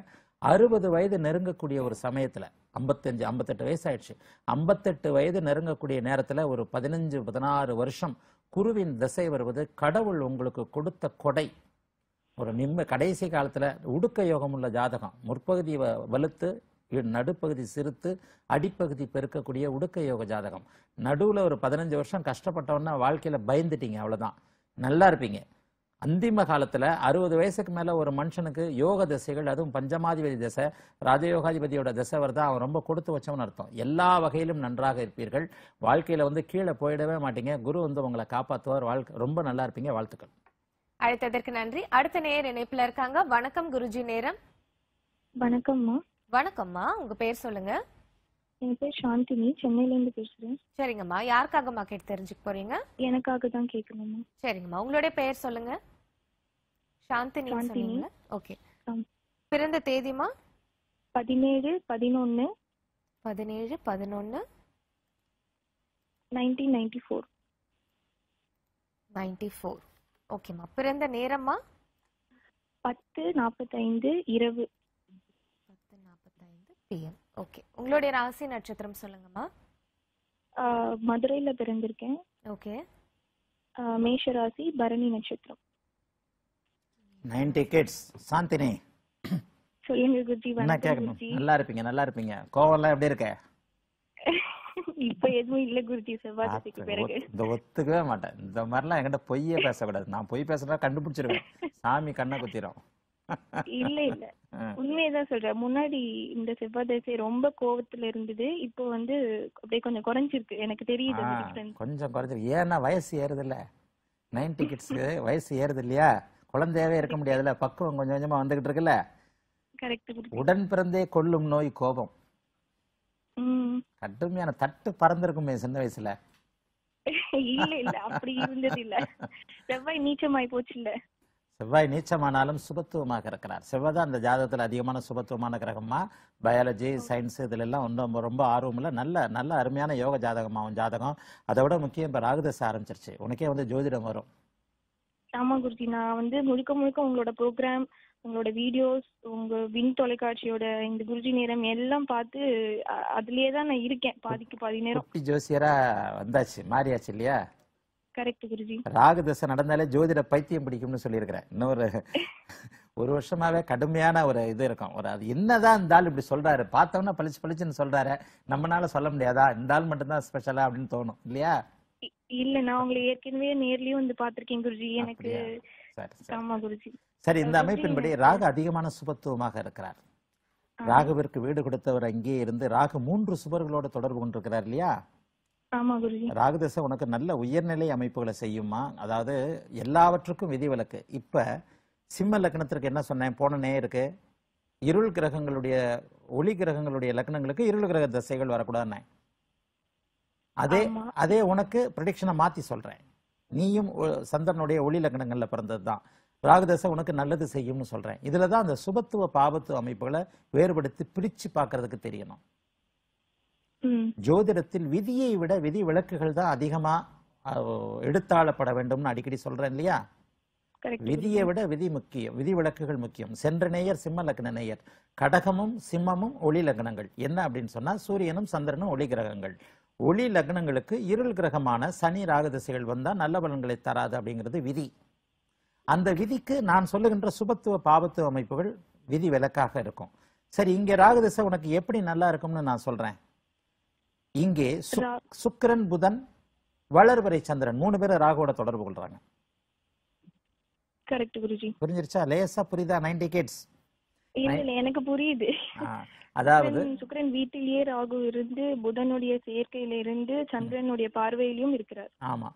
அறுபது வயது நெருங்கக்கூடிய ஒரு சமயத்தில் ஐம்பத்தஞ்சு ஐம்பத்தெட்டு வயசு ஆயிடுச்சு ஐம்பத்தெட்டு வயது நெருங்கக்கூடிய நேரத்தில் ஒரு பதினஞ்சு பதினாறு வருஷம் குருவின் திசை வருவது கடவுள் உங்களுக்கு கொடுத்த கொடை ஒரு நிம்ம கடைசி காலத்தில் உடுக்க யோகம் உள்ள ஜாதகம் முற்பகுதி வலுத்து நடுப்பகுதி சிறுத்து அடிப்பகுதி பெருக்கக்கூடிய உடுக்க யோக ஜாதகம் நடுவில் ஒரு பதினஞ்சு வருஷம் கஷ்டப்பட்டவன்னா வாழ்க்கையில் பயந்துட்டீங்க அவ்வளோதான் நல்லா இருப்பீங்க அந்திம காலத்தில் அறுபது வயசுக்கு மேலே ஒரு மனுஷனுக்கு யோக திசைகள் அதுவும் பஞ்சமாதிபதி திசை ராஜயோகாதிபதியோட திசை வருதா அவன் ரொம்ப கொடுத்து வச்சவன் அர்த்தம் எல்லா வகையிலும் நன்றாக இருப்பீர்கள் வாழ்க்கையில் வந்து கீழே போயிடவே மாட்டீங்க குரு வந்து உங்களை காப்பாற்றுவார் வாழ்க்கை ரொம்ப நல்லா இருப்பீங்க வாழ்த்துக்கள் அழைத்ததற்கு நன்றி அடுத்த நேயர் இணைப்புல இருக்காங்க வணக்கம் குருஜி நேரம் வணக்கம்மா வணக்கம்மா உங்க பேர் சொல்லுங்க என் பேர் சாந்தினி சென்னையில இருந்து பேசுறேன் சரிங்கம்மா யாருக்காகம்மா கேட்டு தெரிஞ்சுக்க போறீங்க எனக்காக தான் கேட்கணும்மா சரிங்கம்மா உங்களுடைய பெயர் சொல்லுங்க சாந்தினி சொன்னீங்களா ஓகே பிறந்த தேதிமா பதினேழு பதினொன்னு பதினேழு பதினொன்னு nineteen ninety four ninety four ஓகேம்மா பிறந்த நேரம்மா பத்து நாற்பத்தைந்து இரவு பத்து நாற்பத்தைந்து பிஎம் ஓகே உங்களுடைய ராசி நட்சத்திரம் சொல்லுங்கம்மா மதுரையில் பிறந்திருக்கேன் ஓகே மேஷ ராசி பரணி நட்சத்திரம் நைன் டிக்கெட்ஸ் சாந்தினி சொல்லுங்க குருஜி வணக்கம் நல்லா இருப்பீங்க நல்லா இருப்பீங்க கோவம்லாம் எப்படி இருக்க இப்ப எதுவும் இல்ல குருஜி செவ்வாய்க்கு பிறகு இந்த ஒத்துக்கவே மாட்டேன் இந்த மாதிரிலாம் என்கிட்ட பொய்யே பேசக்கூடாது நான் பொய் பேசுறதா கண்டுபிடிச்சிருவேன் சாமி கண்ணை குத்திரும் இல்ல இல்ல உண்மையதான் சொல்றேன் முன்னாடி இந்த செவ்வாய் ரொம்ப கோவத்துல இருந்தது இப்போ வந்து அப்படியே கொஞ்சம் குறைஞ்சிருக்கு எனக்கு தெரியுது கொஞ்சம் குறைஞ்சிருக்கு ஏன்னா வயசு ஏறுது இல்ல நைன்டி கிட்ஸ்க்கு வயசு ஏறுது இல்லையா குழந்தையாவே இருக்க முடியாதுல்ல பக்குவம் கொஞ்சம் கொஞ்சமா வந்துகிட்டு இருக்குல்ல உடன் பிறந்தே கொள்ளும் நோய் கோபம் கடுமையான தட்டு பறந்திருக்குமே சின்ன வயசுல இல்ல இல்ல அப்படி இருந்தது இல்ல செவ்வாய் நீச்சமாய் போச்சு இல்ல செவ்வாய் நீச்சமானாலும் சுபத்துவமாக இருக்கிறார் செவ்வாய் தான் அந்த ஜாதகத்தில் அதிகமான சுபத்துவமான கிரகமா பயாலஜி சயின்ஸ் இதுல எல்லாம் ஒன்றும் ரொம்ப ஆர்வமில்ல நல்ல நல்ல அருமையான யோக ஜாதகமா அவன் ஜாதகம் அதை விட முக்கியம் இப்போ ராகுதசை ஆரம்பிச்சிருச்சு உனக்கே வந்து ஜோதிடம் வரும் ஆமா குருஜி நான் வந்து முழுக்க முழுக்க உங்களோட ப்ரோக்ராம் உங்களோட வீடியோஸ் உங்க வின் தொலைக்காட்சியோட இந்த குருஜி நேரம் எல்லாம் பார்த்து அதுலயே தான் நான் இருக்கேன் பாதிக்கு பாதி நேரம் ஜோசியரா வந்தாச்சு மாறியாச்சு இல்லையா கரெக்ட் குருஜி ராகு தசை நடந்தாலே ஜோதிட பைத்தியம் பிடிக்கும்னு சொல்லியிருக்கிறேன் இன்னொரு ஒரு வருஷமாவே கடுமையான ஒரு இது இருக்கும் ஒரு அது என்னதான் இருந்தாலும் இப்படி சொல்றாரு பார்த்தோம்னா பளிச்சு பளிச்சுன்னு சொல்றாரு நம்மனால சொல்ல முடியாதா இருந்தாலும் மட்டும்தான் ஸ்பெஷலா அப்படின்னு தோணும் இல்லையா இல்ல நான் உங்களை ஏற்கனவே நேர்லயும் வந்து பாத்திருக்கேன் குருஜி எனக்கு ஆமா குருஜி சரி இந்த அமைப்பின்படி ராகு அதிகமான சுபத்துவமாக இருக்கிறார் ராகுவிற்கு வீடு கொடுத்தவர் அங்கே இருந்து ராகு மூன்று சுபர்களோட தொடர்பு கொண்டிருக்கிறார் இல்லையா ராகு தசை உனக்கு நல்ல உயர்நிலை அமைப்புகளை செய்யுமா அதாவது எல்லாவற்றுக்கும் விதிவிலக்கு இப்ப சிம்ம லக்னத்திற்கு என்ன சொன்னேன் போனனே இருக்கு இருள் கிரகங்களுடைய ஒளி கிரகங்களுடைய லக்னங்களுக்கு இருள் கிரக தசைகள் வரக்கூடாதுன்னு அதே அதே உனக்கு ப்ரடிக்ஷனை மாத்தி சொல்றேன் நீயும் சந்திரனுடைய ஒளி லக்னங்கள்ல பிறந்தது தான் ராகுதசை உனக்கு நல்லது செய்யும்னு சொல்கிறேன் இதில் தான் அந்த சுபத்துவ பாபத்துவ அமைப்புகளை வேறுபடுத்தி பிரித்து பார்க்கறதுக்கு தெரியணும் ஜோதிடத்தில் விதியை விட விதி விளக்குகள் தான் அதிகமாக எடுத்தாளப்பட வேண்டும்னு அடிக்கடி சொல்றேன் இல்லையா விதியை விட விதி முக்கியம் விதி விளக்குகள் முக்கியம் சென்ற நேயர் சிம்ம லக்ன நேயர் கடகமும் சிம்மமும் ஒளி லக்னங்கள் என்ன அப்படின்னு சொன்னா சூரியனும் சந்திரனும் ஒளி கிரகங்கள் ஒளி லக்னங்களுக்கு இருள் கிரகமான சனி ராகதசைகள் வந்தா நல்ல பலன்களை தராது அப்படிங்கிறது விதி அந்த விதிக்கு நான் சொல்லுகின்ற சுபத்துவ பாபத்துவ அமைப்புகள் விதி விலக்காக இருக்கும் சரி இங்கே ராகதிசை உனக்கு எப்படி நல்லா இருக்கும்னு நான் சொல்றேன் இங்கே சுக்கரன் புதன் வளர்வரை சந்திரன் மூணு பேரும் ராகுவோட தொடர்பு கொள்றாங்க புரிஞ்சிருச்சா லேசா புரியுதா நைன்டி கேட்ஸ் எனக்கு புரியுது அதாவது சுக்கரன் வீட்டிலேயே ராகு இருந்து புதனுடைய செயற்கையில இருந்து சந்திரனுடைய பார்வையிலும் இருக்கிறார் ஆமா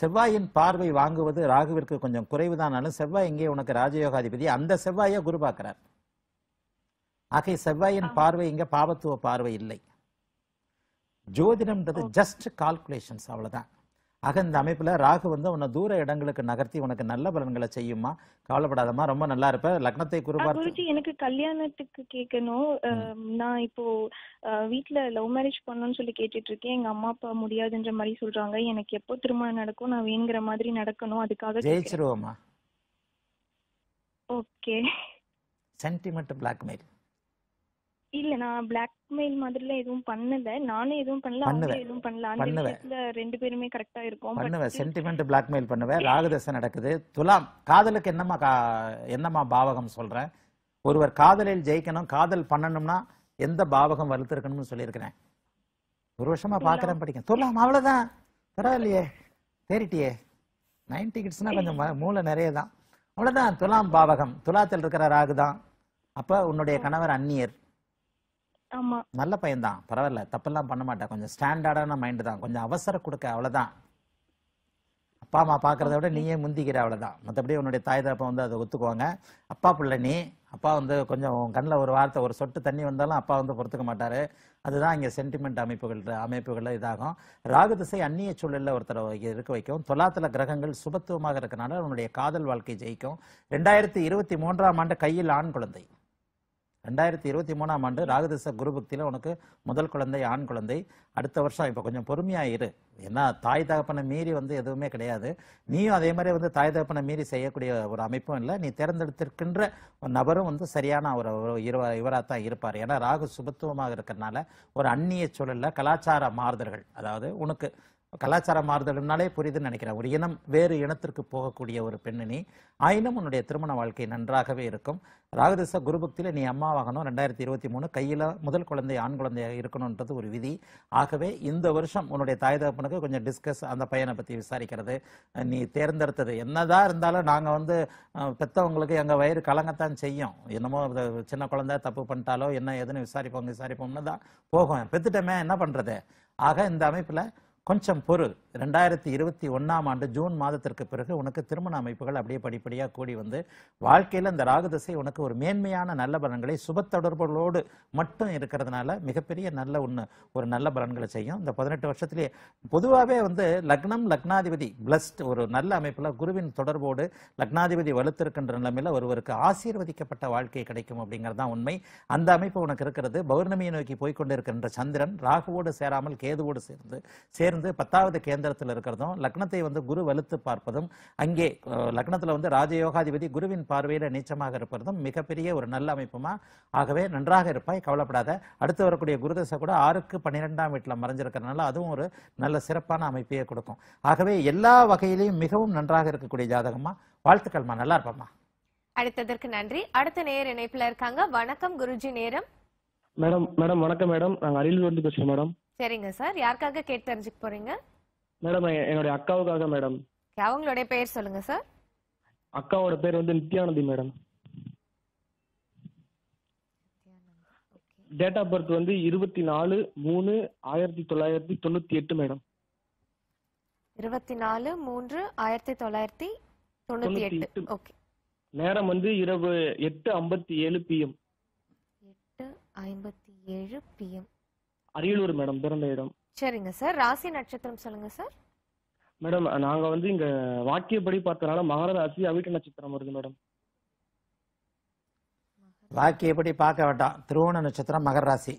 செவ்வாயின் பார்வை வாங்குவது ராகுவிற்கு கொஞ்சம் குறைவுதானாலும் செவ்வாய் இங்கே உனக்கு ராஜயோகாதிபதி அந்த செவ்வாயை குரு பார்க்கிறார் ஆகை செவ்வாயின் பார்வை இங்கே பாவத்துவ பார்வை இல்லை ஜோதிடம்ன்றது ஜஸ்ட் கால்குலேஷன்ஸ் அவ்வளவுதான் ஆக இந்த அமைப்பில் ராகு வந்து உன்னை தூர இடங்களுக்கு நகர்த்தி உனக்கு நல்ல பலன்களை செய்யுமா கவலைப்படாதமா ரொம்ப நல்லா இருப்ப லக்னத்தை குருபார்த்து எனக்கு கல்யாணத்துக்கு கேட்கணும் நான் இப்போ வீட்டுல லவ் மேரேஜ் பண்ணணும்னு சொல்லி கேட்டுட்டு இருக்கேன் எங்க அம்மா அப்பா முடியாதுன்ற மாதிரி சொல்றாங்க எனக்கு எப்போ திருமணம் நடக்கும் நான் வேணுங்கிற மாதிரி நடக்கணும் அதுக்காக ஜெயிச்சிருவோமா ஓகே சென்டிமெண்ட் பிளாக்மெயில் இல்ல நான் பிளாக்மெயில் மாதிரில எதுவும் பண்ணல நானே எதுவும் பண்ணல அவங்களும் எதுவும் பண்ணல அந்த விஷயத்துல ரெண்டு பேருமே கரெக்டா இருக்கும் பண்ணுவேன் சென்டிமெண்ட் பிளாக்மெயில் பண்ணுவேன் ராகுதசை நடக்குது துலாம் காதலுக்கு என்னமா என்னமா பாவகம் சொல்றேன் ஒருவர் காதலில் ஜெயிக்கணும் காதல் பண்ணணும்னா எந்த பாவகம் வலுத்திருக்கணும்னு சொல்லியிருக்கிறேன் ஒரு வருஷமா பாக்குறேன் படிக்க துலாம் அவ்வளவுதான் பரவாயில்லையே தேரிட்டியே நைன்டி கிட்ஸ்னா கொஞ்சம் மூளை நிறைய தான் அவ்வளவுதான் துலாம் பாவகம் துலாத்தில் இருக்கிற ராகு தான் அப்ப உன்னுடைய கணவர் அந்நியர் ஆமா நல்ல பையன் தான் பரவாயில்ல தப்பெல்லாம் பண்ண மாட்டான் கொஞ்சம் ஸ்டாண்டர்டான மைண்ட் தான் கொஞ்சம் அவசரம் கொடுக்க அவ்வளவுதான் அப்பா அம்மா பார்க்குறத விட நீயே முந்திக்கிற அவ்வளோதான் மற்றபடி உன்னுடைய தாய் தகப்பன் வந்து அதை ஒத்துக்குவாங்க அப்பா பிள்ளை நீ அப்பா வந்து கொஞ்சம் கண்ணில் ஒரு வார்த்தை ஒரு சொட்டு தண்ணி வந்தாலும் அப்பா வந்து பொறுத்துக்க மாட்டார் அதுதான் இங்கே சென்டிமெண்ட் அமைப்புகள் அமைப்புகளில் இதாகும் ராகு திசை அந்நிய சூழலில் ஒருத்தர் இருக்க வைக்கும் தொலாத்தல கிரகங்கள் சுபத்துவமாக இருக்கனால உன்னுடைய காதல் வாழ்க்கை ஜெயிக்கும் ரெண்டாயிரத்தி இருபத்தி மூன்றாம் ஆண்டு கையில் ஆண் குழந்தை ரெண்டாயிரத்தி இருபத்தி மூணாம் ஆண்டு குரு பக்தியில் உனக்கு முதல் குழந்தை ஆண் குழந்தை அடுத்த வருஷம் இப்போ கொஞ்சம் பொறுமையாக இரு ஏன்னா தாய் தகப்பனை மீறி வந்து எதுவுமே கிடையாது நீயும் அதே மாதிரி வந்து தாய் தகப்பனை மீறி செய்யக்கூடிய ஒரு அமைப்பும் இல்லை நீ தேர்ந்தெடுத்திருக்கின்ற ஒரு நபரும் வந்து சரியான ஒரு இருவ இவராக தான் இருப்பார் ஏன்னா ராகு சுபத்துவமாக இருக்கிறனால ஒரு அந்நிய சூழலில் கலாச்சார மாறுதல்கள் அதாவது உனக்கு கலாச்சார மாறுதல்னாலே புரியுதுன்னு நினைக்கிறேன் ஒரு இனம் வேறு இனத்திற்கு போகக்கூடிய ஒரு பெண்ணினி ஆயினும் உன்னுடைய திருமண வாழ்க்கை நன்றாகவே இருக்கும் ராகதிச குருபக்தியில் நீ அம்மாவாகணும் ரெண்டாயிரத்தி இருபத்தி மூணு கையில் முதல் குழந்தை ஆண் குழந்தையாக இருக்கணுன்றது ஒரு விதி ஆகவே இந்த வருஷம் உன்னுடைய தாய் தகப்பனுக்கு கொஞ்சம் டிஸ்கஸ் அந்த பையனை பற்றி விசாரிக்கிறது நீ தேர்ந்தெடுத்தது என்னதான் இருந்தாலும் நாங்கள் வந்து பெற்றவங்களுக்கு எங்கள் வயிறு கலங்கத்தான் செய்யும் என்னமோ சின்ன குழந்தை தப்பு பண்ணிட்டாலோ என்ன ஏதுன்னு விசாரிப்போம் விசாரிப்போம்னு தான் போகும் பெற்றுட்டோமே என்ன பண்ணுறது ஆக இந்த அமைப்பில் கொஞ்சம் பொருள் ரெண்டாயிரத்தி இருபத்தி ஒன்றாம் ஆண்டு ஜூன் மாதத்திற்கு பிறகு உனக்கு திருமண அமைப்புகள் அப்படியே படிப்படியாக கூடி வந்து வாழ்க்கையில் இந்த ராகுதசை உனக்கு ஒரு மேன்மையான நல்ல பலன்களை சுப தொடர்புகளோடு மட்டும் இருக்கிறதுனால மிகப்பெரிய நல்ல ஒன்று ஒரு நல்ல பலன்களை செய்யும் இந்த பதினெட்டு வருஷத்துலேயே பொதுவாகவே வந்து லக்னம் லக்னாதிபதி பிளஸ்ட் ஒரு நல்ல அமைப்பில் குருவின் தொடர்போடு லக்னாதிபதி வலுத்திருக்கின்ற நிலைமையில் ஒருவருக்கு ஆசீர்வதிக்கப்பட்ட வாழ்க்கை கிடைக்கும் அப்படிங்கிறது தான் உண்மை அந்த அமைப்பு உனக்கு இருக்கிறது பௌர்ணமியை நோக்கி போய்கொண்டிருக்கின்ற சந்திரன் ராகுவோடு சேராமல் கேதுவோடு சேர்ந்து சேர்ந்து சேர்ந்து பத்தாவது கேந்திரத்தில் இருக்கிறதும் லக்னத்தை வந்து குரு வலுத்து பார்ப்பதும் அங்கே லக்னத்தில் வந்து ராஜயோகாதிபதி குருவின் பார்வையில் நீச்சமாக இருப்பதும் மிகப்பெரிய ஒரு நல்ல அமைப்புமா ஆகவே நன்றாக இருப்பாய் கவலைப்படாத அடுத்து வரக்கூடிய குருதசை கூட ஆறுக்கு பன்னிரெண்டாம் வீட்டில் மறைஞ்சிருக்கிறதுனால அதுவும் ஒரு நல்ல சிறப்பான அமைப்பையே கொடுக்கும் ஆகவே எல்லா வகையிலையும் மிகவும் நன்றாக இருக்கக்கூடிய ஜாதகம்மா வாழ்த்துக்கள்மா நல்லா இருப்பம்மா அடுத்ததற்கு நன்றி அடுத்த நேர் இணைப்புல இருக்காங்க வணக்கம் குருஜி நேரம் மேடம் மேடம் வணக்கம் மேடம் நாங்க அரியலூர்ல இருந்து பேசுறோம் மேடம் சரிங்க சார் யாருக்காக கேட்டு தெரிஞ்சுக்க போறீங்க மேடம் என்னுடைய அக்காவுக்காக மேடம் அவங்களுடைய பெயர் சொல்லுங்க சார் அக்காவோட பேர் வந்து Nithyanandhi madam date of birth வந்து இருபத்தி நாலு மூணு ஆயிரத்தி தொள்ளாயிரத்தி தொண்ணூத்தி எட்டு மேடம் இருபத்தி நாலு மூன்று ஆயிரத்தி தொள்ளாயிரத்தி தொண்ணூத்தி எட்டு ஓகே நேரம் வந்து இரவு எட்டு ஐம்பத்தி ஏழு பிஎம் எட்டு ஐம்பத்தி ஏழு பிஎம் அரியலூர் மேடம் பிறந்த இடம் சரிங்க சார் ராசி நட்சத்திரம் சொல்லுங்க சார் மேடம் நாங்க வந்து இங்க வாக்கியப்படி பார்த்தனால மகர ராசி அவிட்ட நட்சத்திரம் வருது மேடம் வாக்கியப்படி பார்க்க வேண்டாம் திருவோண நட்சத்திரம் மகர ராசி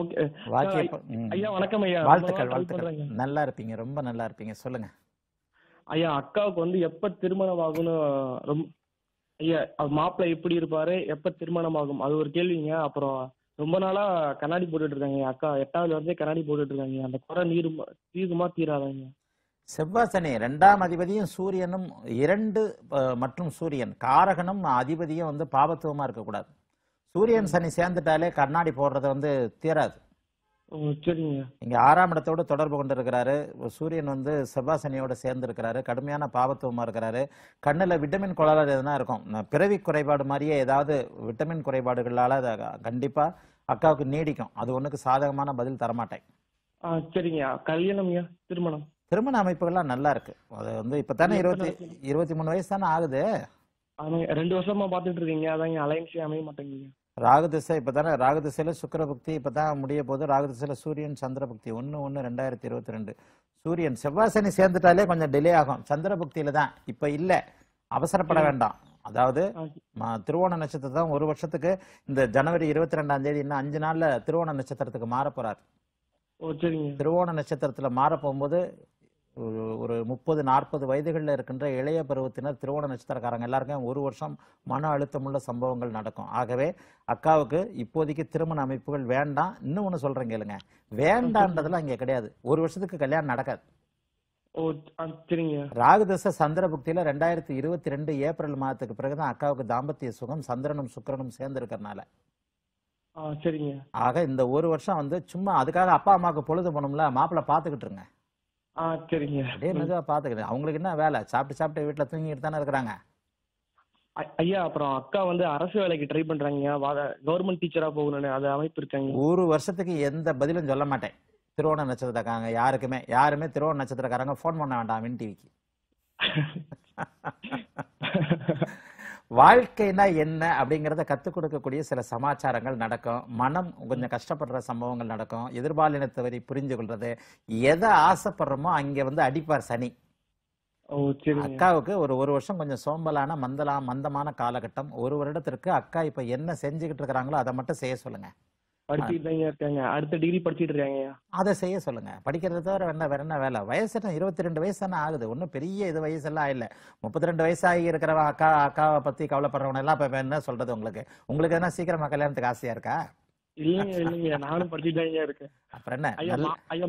ஓகே ஐயா வணக்கம் ஐயா வாழ்த்துக்கள் வாழ்த்துக்கள் நல்லா இருப்பீங்க ரொம்ப நல்லா இருப்பீங்க சொல்லுங்க ஐயா அக்காவுக்கு வந்து எப்ப திருமணம் ஆகும்னு ரொம்ப ஐயா மாப்பிள்ளை எப்படி இருப்பாரு எப்ப திருமணம் ஆகும் அது ஒரு கேள்விங்க அப்புறம் ரொம்ப நாளா கண்ணாடி போட்டுட்டு இருக்காங்க அக்கா எட்டாவதுல இருந்தே கண்ணாடி போட்டுட்டு இருக்காங்க அந்த குறை நீரும் தீருமா தீராதாங்க செவ்வாசனே ரெண்டாம் அதிபதியும் சூரியனும் இரண்டு மற்றும் சூரியன் காரகனும் அதிபதியும் வந்து பாபத்துவமா இருக்கக்கூடாது சூரியன் சனி சேர்ந்துட்டாலே கண்ணாடி போடுறது வந்து தீராது இங்க ஆறாம் இடத்தோடு தொடர்பு கொண்டு இருக்கிறாரு சூரியன் வந்து செவ்வாசனியோட சேர்ந்து இருக்கிறாரு கடுமையான பாவத்துவமா இருக்கிறாரு கண்ணுல விட்டமின் கோளாறு எதுனா இருக்கும் பிறவி குறைபாடு மாதிரியே ஏதாவது விட்டமின் குறைபாடுகளால கண்டிப்பா அக்காவுக்கு நீடிக்கும் அது ஒண்ணுக்கு சாதகமான பதில் தரமாட்டேன் சரிங்க கல்யாணம் திருமணம் திருமண அமைப்புகள்லாம் நல்லா இருக்கு அது வந்து இப்ப தானே இருபத்தி இருபத்தி மூணு வயசு தானே ஆகுது ரெண்டு வருஷமா பாத்துட்டு இருக்கீங்க அதாங்க அலைன்ஸே அமைய மாட்டேங்குது ராகுதிசை இப்போ தானே ராகுதிசையில் சுக்கரபக்தி இப்போ தான் முடிய போது ராகுதிசையில் சூரியன் சந்திரபக்தி ஒன்று ஒன்று ரெண்டாயிரத்தி இருபத்தி ரெண்டு சூரியன் செவ்வாசனி சேர்ந்துட்டாலே கொஞ்சம் டிலே ஆகும் சந்திரபக்தியில தான் இப்போ இல்லை அவசரப்பட வேண்டாம் அதாவது திருவோண நட்சத்திரம் தான் ஒரு வருஷத்துக்கு இந்த ஜனவரி இருபத்தி ரெண்டாம் தேதி இன்னும் அஞ்சு நாள்ல திருவோண நட்சத்திரத்துக்கு மாற போறார் திருவோண நட்சத்திரத்துல மாற போகும்போது ஒரு முப்பது நாற்பது வயதுகளில் இருக்கின்ற இளைய பருவத்தினர் திருவோண நட்சத்திரக்காரங்க எல்லாருக்கும் ஒரு வருஷம் மன அழுத்தமுள்ள சம்பவங்கள் நடக்கும் ஆகவே அக்காவுக்கு இப்போதைக்கு திருமண அமைப்புகள் வேண்டாம் இன்னும் ஒன்று சொல்றேன் கேளுங்க வேண்டான்றதுலாம் இங்கே கிடையாது ஒரு வருஷத்துக்கு கல்யாணம் நடக்காது ராகுதச சந்திர புக்தியில ரெண்டாயிரத்தி இருபத்தி ரெண்டு ஏப்ரல் மாதத்துக்கு பிறகுதான் அக்காவுக்கு தாம்பத்திய சுகம் சந்திரனும் சுக்கரனும் சேர்ந்து இருக்கிறனால சரிங்க ஆக இந்த ஒரு வருஷம் வந்து சும்மா அதுக்காக அப்பா அம்மாவுக்கு பொழுது போனோம்ல மாப்பிள்ள பாத்துக்கிட்டு இருங்க சரிங்க அப்படியே மெதுவாக பார்த்துக்கிறேன் அவங்களுக்கு என்ன வேலை சாப்பிட்டு சாப்பிட்டு வீட்டில் தூங்கிட்டு இருக்கிறாங்க ஐயா அப்புறம் அக்கா வந்து அரசு வேலைக்கு ட்ரை பண்றாங்க கவர்மெண்ட் டீச்சரா போகணும்னு அது அமைப்பு இருக்காங்க ஒரு வருஷத்துக்கு எந்த பதிலும் சொல்ல மாட்டேன் திருவோண நட்சத்திரக்காரங்க யாருக்குமே யாருமே திருவோண நட்சத்திரக்காரங்க ஃபோன் பண்ண வேண்டாம் வின் டிவிக்கு வாழ்க்கைனா என்ன அப்படிங்கிறத கற்றுக் கொடுக்கக்கூடிய சில சமாச்சாரங்கள் நடக்கும் மனம் கொஞ்சம் கஷ்டப்படுற சம்பவங்கள் நடக்கும் எதிர்பாலினத்தவரை புரிஞ்சு கொள்றது எதை ஆசைப்படுறோமோ அங்கே வந்து அடிப்பார் சனி அக்காவுக்கு ஒரு ஒரு வருஷம் கொஞ்சம் சோம்பலான மந்தலா மந்தமான காலகட்டம் ஒரு வருடத்திற்கு அக்கா இப்ப என்ன செஞ்சுக்கிட்டு இருக்கிறாங்களோ அதை மட்டும் செய்ய சொல்லுங்க படிச்சுட்டாங்க இருக்காங்க டிகிரி இருக்காங்க செய்ய சொல்லுங்க படிக்கிறத வேணா வேற என்ன வேலை ரெண்டு ஆகுது பெரிய இது வயசு எல்லாம் இல்லை முப்பத்தி ரெண்டு அக்கா அக்காவை பத்தி எல்லாம் சொல்றது உங்களுக்கு உங்களுக்கு சீக்கிரமா கல்யாணத்துக்கு ஆசையா இருக்கா இல்லைங்க இல்லைங்க நானும் படிச்சுட்டாங்க இருக்கேன் அப்புறம் என்ன ஐயா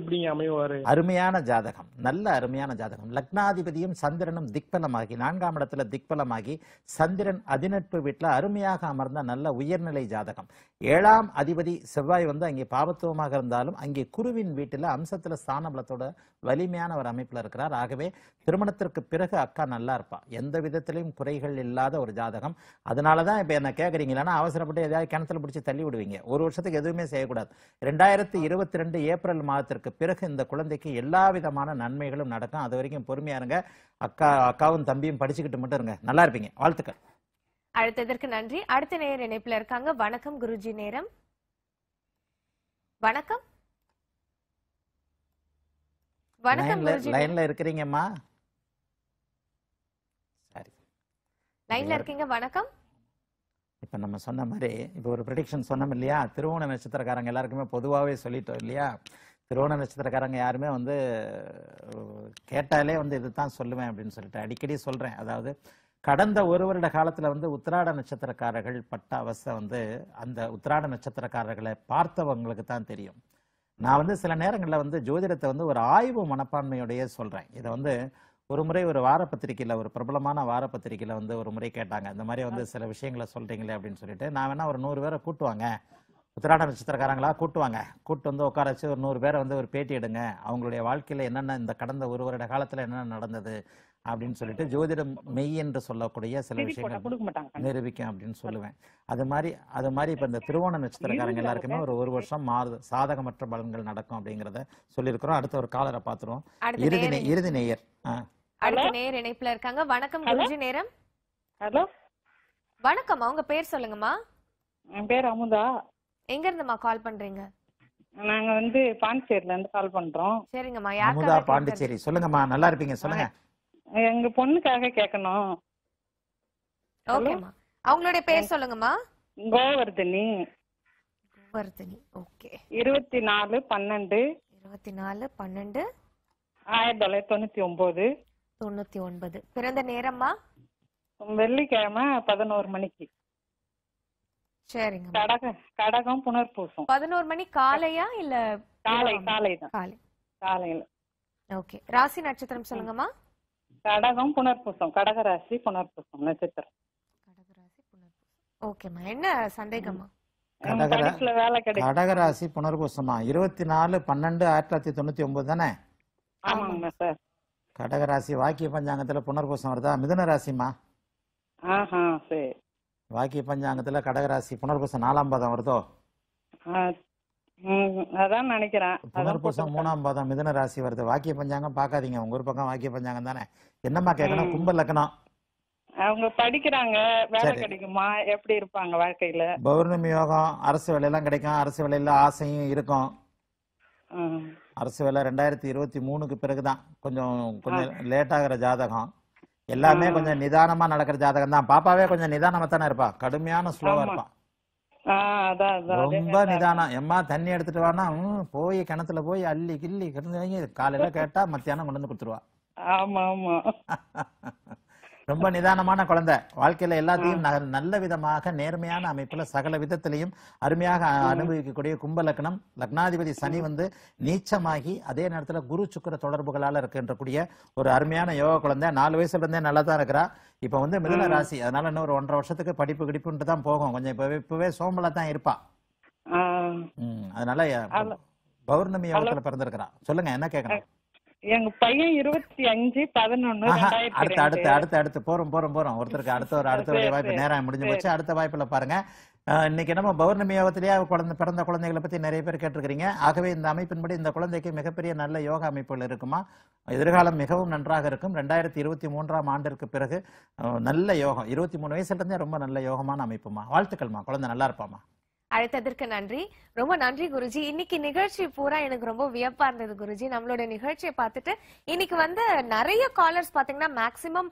இப்படிங்க அமைவாரு அருமையான ஜாதகம் நல்ல அருமையான ஜாதகம் லக்னாதிபதியும் சந்திரனும் திக்பலமாகி நான்காம் இடத்துல திக்பலமாகி சந்திரன் அதிநட்பு வீட்டுல அருமையாக அமர்ந்த நல்ல உயர்நிலை ஜாதகம் ஏழாம் அதிபதி செவ்வாய் வந்து அங்கே பாபத்துவமாக இருந்தாலும் அங்கே குருவின் அம்சத்துல ஸ்தான பலத்தோட வலிமையான ஒரு அமைப்புல இருக்கிறார் ஆகவே திருமணத்திற்கு பிறகு அக்கா நல்லா இருப்பா எந்த விதத்திலையும் குறைகள் இல்லாத ஒரு ஜாதகம் அதனாலதான் இப்ப இப்போ என்ன கேக்குறீங்களா அவசரப்பட்டு ஏதாவது கிணத்துல பிடிச்சி தள்ளி விடுவீங்க செய்வீங்க ஒரு வருஷத்துக்கு எதுவுமே செய்யக்கூடாது ரெண்டாயிரத்தி இருபத்தி ரெண்டு ஏப்ரல் மாதத்திற்கு பிறகு இந்த குழந்தைக்கு எல்லா விதமான நன்மைகளும் நடக்கும் அது வரைக்கும் பொறுமையா இருங்க அக்கா அக்காவும் தம்பியும் படிச்சுக்கிட்டு மட்டும் இருங்க நல்லா இருப்பீங்க வாழ்த்துக்கள் அழுத்ததற்கு நன்றி அடுத்த நேர இணைப்புல இருக்காங்க வணக்கம் குருஜி நேரம் வணக்கம் வணக்கம் லைன்ல இருக்கிறீங்கம்மா லைன்ல இருக்கீங்க வணக்கம் இப்போ நம்ம சொன்ன மாதிரி இப்போ ஒரு ப்ரடிக்ஷன் சொன்னோம் இல்லையா திருவோண நட்சத்திரக்காரங்க எல்லாருக்குமே பொதுவாகவே சொல்லிட்டோம் இல்லையா திருவோண நட்சத்திரக்காரங்க யாருமே வந்து கேட்டாலே வந்து இது தான் சொல்லுவேன் அப்படின்னு சொல்லிட்டு அடிக்கடி சொல்கிறேன் அதாவது கடந்த ஒரு வருட காலத்தில் வந்து உத்திராட நட்சத்திரக்காரர்கள் பட்ட அவஸ்தை வந்து அந்த உத்திராட நட்சத்திரக்காரர்களை பார்த்தவங்களுக்கு தான் தெரியும் நான் வந்து சில நேரங்களில் வந்து ஜோதிடத்தை வந்து ஒரு ஆய்வு மனப்பான்மையோடையே சொல்கிறேன் இதை வந்து ஒரு முறை ஒரு வார பத்திரிகையில் ஒரு பிரபலமான வார பத்திரிகையில் வந்து ஒரு முறை கேட்டாங்க இந்த மாதிரி வந்து சில விஷயங்களை சொல்கிறீங்களே அப்படின்னு சொல்லிட்டு நான் வேணால் ஒரு நூறு பேரை கூட்டுவாங்க உத்திராட நட்சத்திரக்காரங்களா கூட்டுவாங்க கூட்டு வந்து உட்கார வச்சு ஒரு நூறு பேரை வந்து ஒரு பேட்டி எடுங்க அவங்களுடைய வாழ்க்கையில் என்னென்ன இந்த கடந்த ஒரு வருட காலத்தில் என்னென்ன நடந்தது அப்படின்னு சொல்லிட்டு ஜோதிடம் மெய் என்று சொல்லக்கூடிய சில விஷயங்கள் நிரூபிக்கும் அப்படின்னு சொல்லுவேன் அது மாதிரி அது மாதிரி இப்போ இந்த திருவோண நட்சத்திரக்காரங்க எல்லாருக்குமே ஒரு ஒரு வருஷம் மாறுது சாதகமற்ற பலன்கள் நடக்கும் அப்படிங்கிறத சொல்லியிருக்கிறோம் அடுத்த ஒரு காலரை பார்த்துருவோம் இறுதி இறுதி நேயர் ஆ அடுத்த நேர் இணைப்புல இருக்காங்க வணக்கம் குருஜி நேரம் ஹலோ வணக்கம்மா உங்க பேர் சொல்லுங்கம்மா என் பேர் அமுதா எங்க இருந்துமா கால் பண்றீங்க நாங்க வந்து பாண்டிச்சேரில இருந்து கால் பண்றோம் சரிங்கம்மா அமுதா பாண்டிச்சேரி சொல்லுங்கம்மா நல்லா இருப்பீங்க சொல்லுங்க எங்க பொண்ணுக்காக கேட்கணும் ஓகேம்மா அவங்களுடைய பேர் சொல்லுங்கம்மா கோவர்தினி கோவர்தனி ஓகே இருபத்தி நாலு பன்னெண்டு இருபத்தி நாலு பன்னெண்டு ஆயிரத்தி தொள்ளாயிரத்தி தொண்ணூத்தி ஒன்பது தொண்ணூத்தி ஒன்பது பிறந்த நேரம்மா வெள்ளிக்கிழமை பதினோரு மணிக்கு சரிங்க கடகம் கடகம் புனர்பூசம் பதினோரு மணி காலையா இல்ல காலை காலை காலையில ஓகே ராசி நட்சத்திரம் சொல்லுங்கம்மா கடகம் புனர்பூசம் கடக ராசி புனர்பூசம் நட்சத்திரம் ஓகேம்மா என்ன சந்தேகம்மா கடகராசி புனர்பூசமா இருபத்தி நாலு பன்னெண்டு ஆயிரத்தி தொள்ளாயிரத்தி தொண்ணூத்தி ஒன்பது தானே ஆமாங்க சார் கடக ராசி வாக்கிய பஞ்சாங்கத்துல புனர்பூசம் வருதா மிதுன ராசிமா வாக்கிய பஞ்சாங்கத்தில் கடகராசி புனர்பூசம் நாலாம் பாதம் வருதோ அதான் நினைக்கிறேன் புனர்பூசம் மூணாம் பாதம் மிதுன ராசி வருது வாக்கிய பஞ்சாங்கம் பாக்காதீங்க உங்க ஒரு பக்கம் வாக்கிய பஞ்சாங்கம் தானே என்னம்மா கேட்கணும் கும்ப லக்கணம் அவங்க படிக்கிறாங்க வேலை கிடைக்குமா எப்படி இருப்பாங்க வாழ்க்கையில பௌர்ணமி யோகம் அரசு வேலை எல்லாம் கிடைக்கும் அரசு வேலையில ஆசையும் இருக்கும் அரசு வேலை ரெண்டாயிரத்தி இருபத்தி மூணுக்கு பிறகுதான் கொஞ்சம் கொஞ்சம் லேட் ஆகிற ஜாதகம் எல்லாமே கொஞ்சம் நிதானமா நடக்கிற ஜாதகம் தான் பாப்பாவே கொஞ்சம் நிதானமா தானே இருப்பா கடுமையான ஸ்லோவா இருப்பா ரொம்ப நிதானம் எம்மா தண்ணி எடுத்துட்டு வானா போய் கிணத்துல போய் அள்ளி கிள்ளி கிடந்து காலையில கேட்டா மத்தியானம் கொண்டு வந்து கொடுத்துருவா ஆமா ஆமா ரொம்ப நிதானமான குழந்தை வாழ்க்கையில எல்லாத்தையும் நல்ல விதமாக நேர்மையான அமைப்புல சகல விதத்திலையும் அருமையாக அனுபவிக்கக்கூடிய கும்ப லக்னம் லக்னாதிபதி சனி வந்து நீச்சமாகி அதே நேரத்துல குரு சுக்கர தொடர்புகளால கூடிய ஒரு அருமையான யோக குழந்தை நாலு வயசுல இருந்தே நல்லா தான் இருக்கிறா இப்ப வந்து மிதன ராசி அதனால இன்னும் ஒரு ஒன்றரை வருஷத்துக்கு படிப்பு கிடிப்புன்ட்டு தான் போகும் கொஞ்சம் இப்ப இப்பவே சோம்பலா தான் இருப்பா அதனால பௌர்ணமி யோகத்துல பிறந்திருக்கிறான் சொல்லுங்க என்ன கேட்கணும் எங்க பையன் இருபத்தி அஞ்சு பதினொன்னு அடுத்து அடுத்து அடுத்து அடுத்து போறோம் போறோம் போறோம் ஒருத்தருக்கு அடுத்த ஒரு அடுத்த ஒரு வாய்ப்பு நேரம் முடிஞ்சு போச்சு அடுத்த வாய்ப்புல பாருங்க இன்னைக்கு நம்ம பௌர்ணமி யோகத்திலேயே குழந்தை பிறந்த குழந்தைகளை பத்தி நிறைய பேர் கேட்டிருக்கிறீங்க ஆகவே இந்த அமைப்பின்படி இந்த குழந்தைக்கு மிகப்பெரிய நல்ல யோகா அமைப்புகள் இருக்குமா எதிர்காலம் மிகவும் நன்றாக இருக்கும் ரெண்டாயிரத்தி இருபத்தி மூன்றாம் ஆண்டிற்கு பிறகு நல்ல யோகம் இருபத்தி மூணு வயசுல இருந்தே ரொம்ப நல்ல யோகமான அமைப்புமா வாழ்த்துக்கள்மா குழந்தை நல்லா இருப்பாமா அழைத்ததற்கு நன்றி ரொம்ப நன்றி குருஜி இன்னைக்கு நிகழ்ச்சி பூரா எனக்கு ரொம்ப வியப்பா இருந்தது குருஜி நம்மளோட நிகழ்ச்சியை பார்த்துட்டு இன்னைக்கு வந்து நிறைய காலர்ஸ் பாத்தீங்கன்னா மேக்சிமம்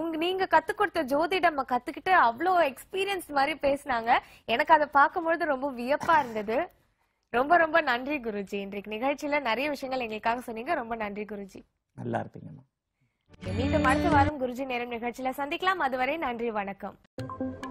உங்க நீங்க கத்து கொடுத்த ஜோதிடம் கத்துக்கிட்டு அவ்வளோ எக்ஸ்பீரியன்ஸ் மாதிரி பேசினாங்க எனக்கு அதை பார்க்கும்பொழுது ரொம்ப வியப்பா இருந்தது ரொம்ப ரொம்ப நன்றி குருஜி இன்றைக்கு நிகழ்ச்சியில நிறைய விஷயங்கள் எங்களுக்காக சொன்னீங்க ரொம்ப நன்றி குருஜி நல்லா இருப்பீங்கம்மா மீண்டும் அடுத்த வாரம் குருஜி நேரம் நிகழ்ச்சியில சந்திக்கலாம் அதுவரை நன்றி வணக்கம்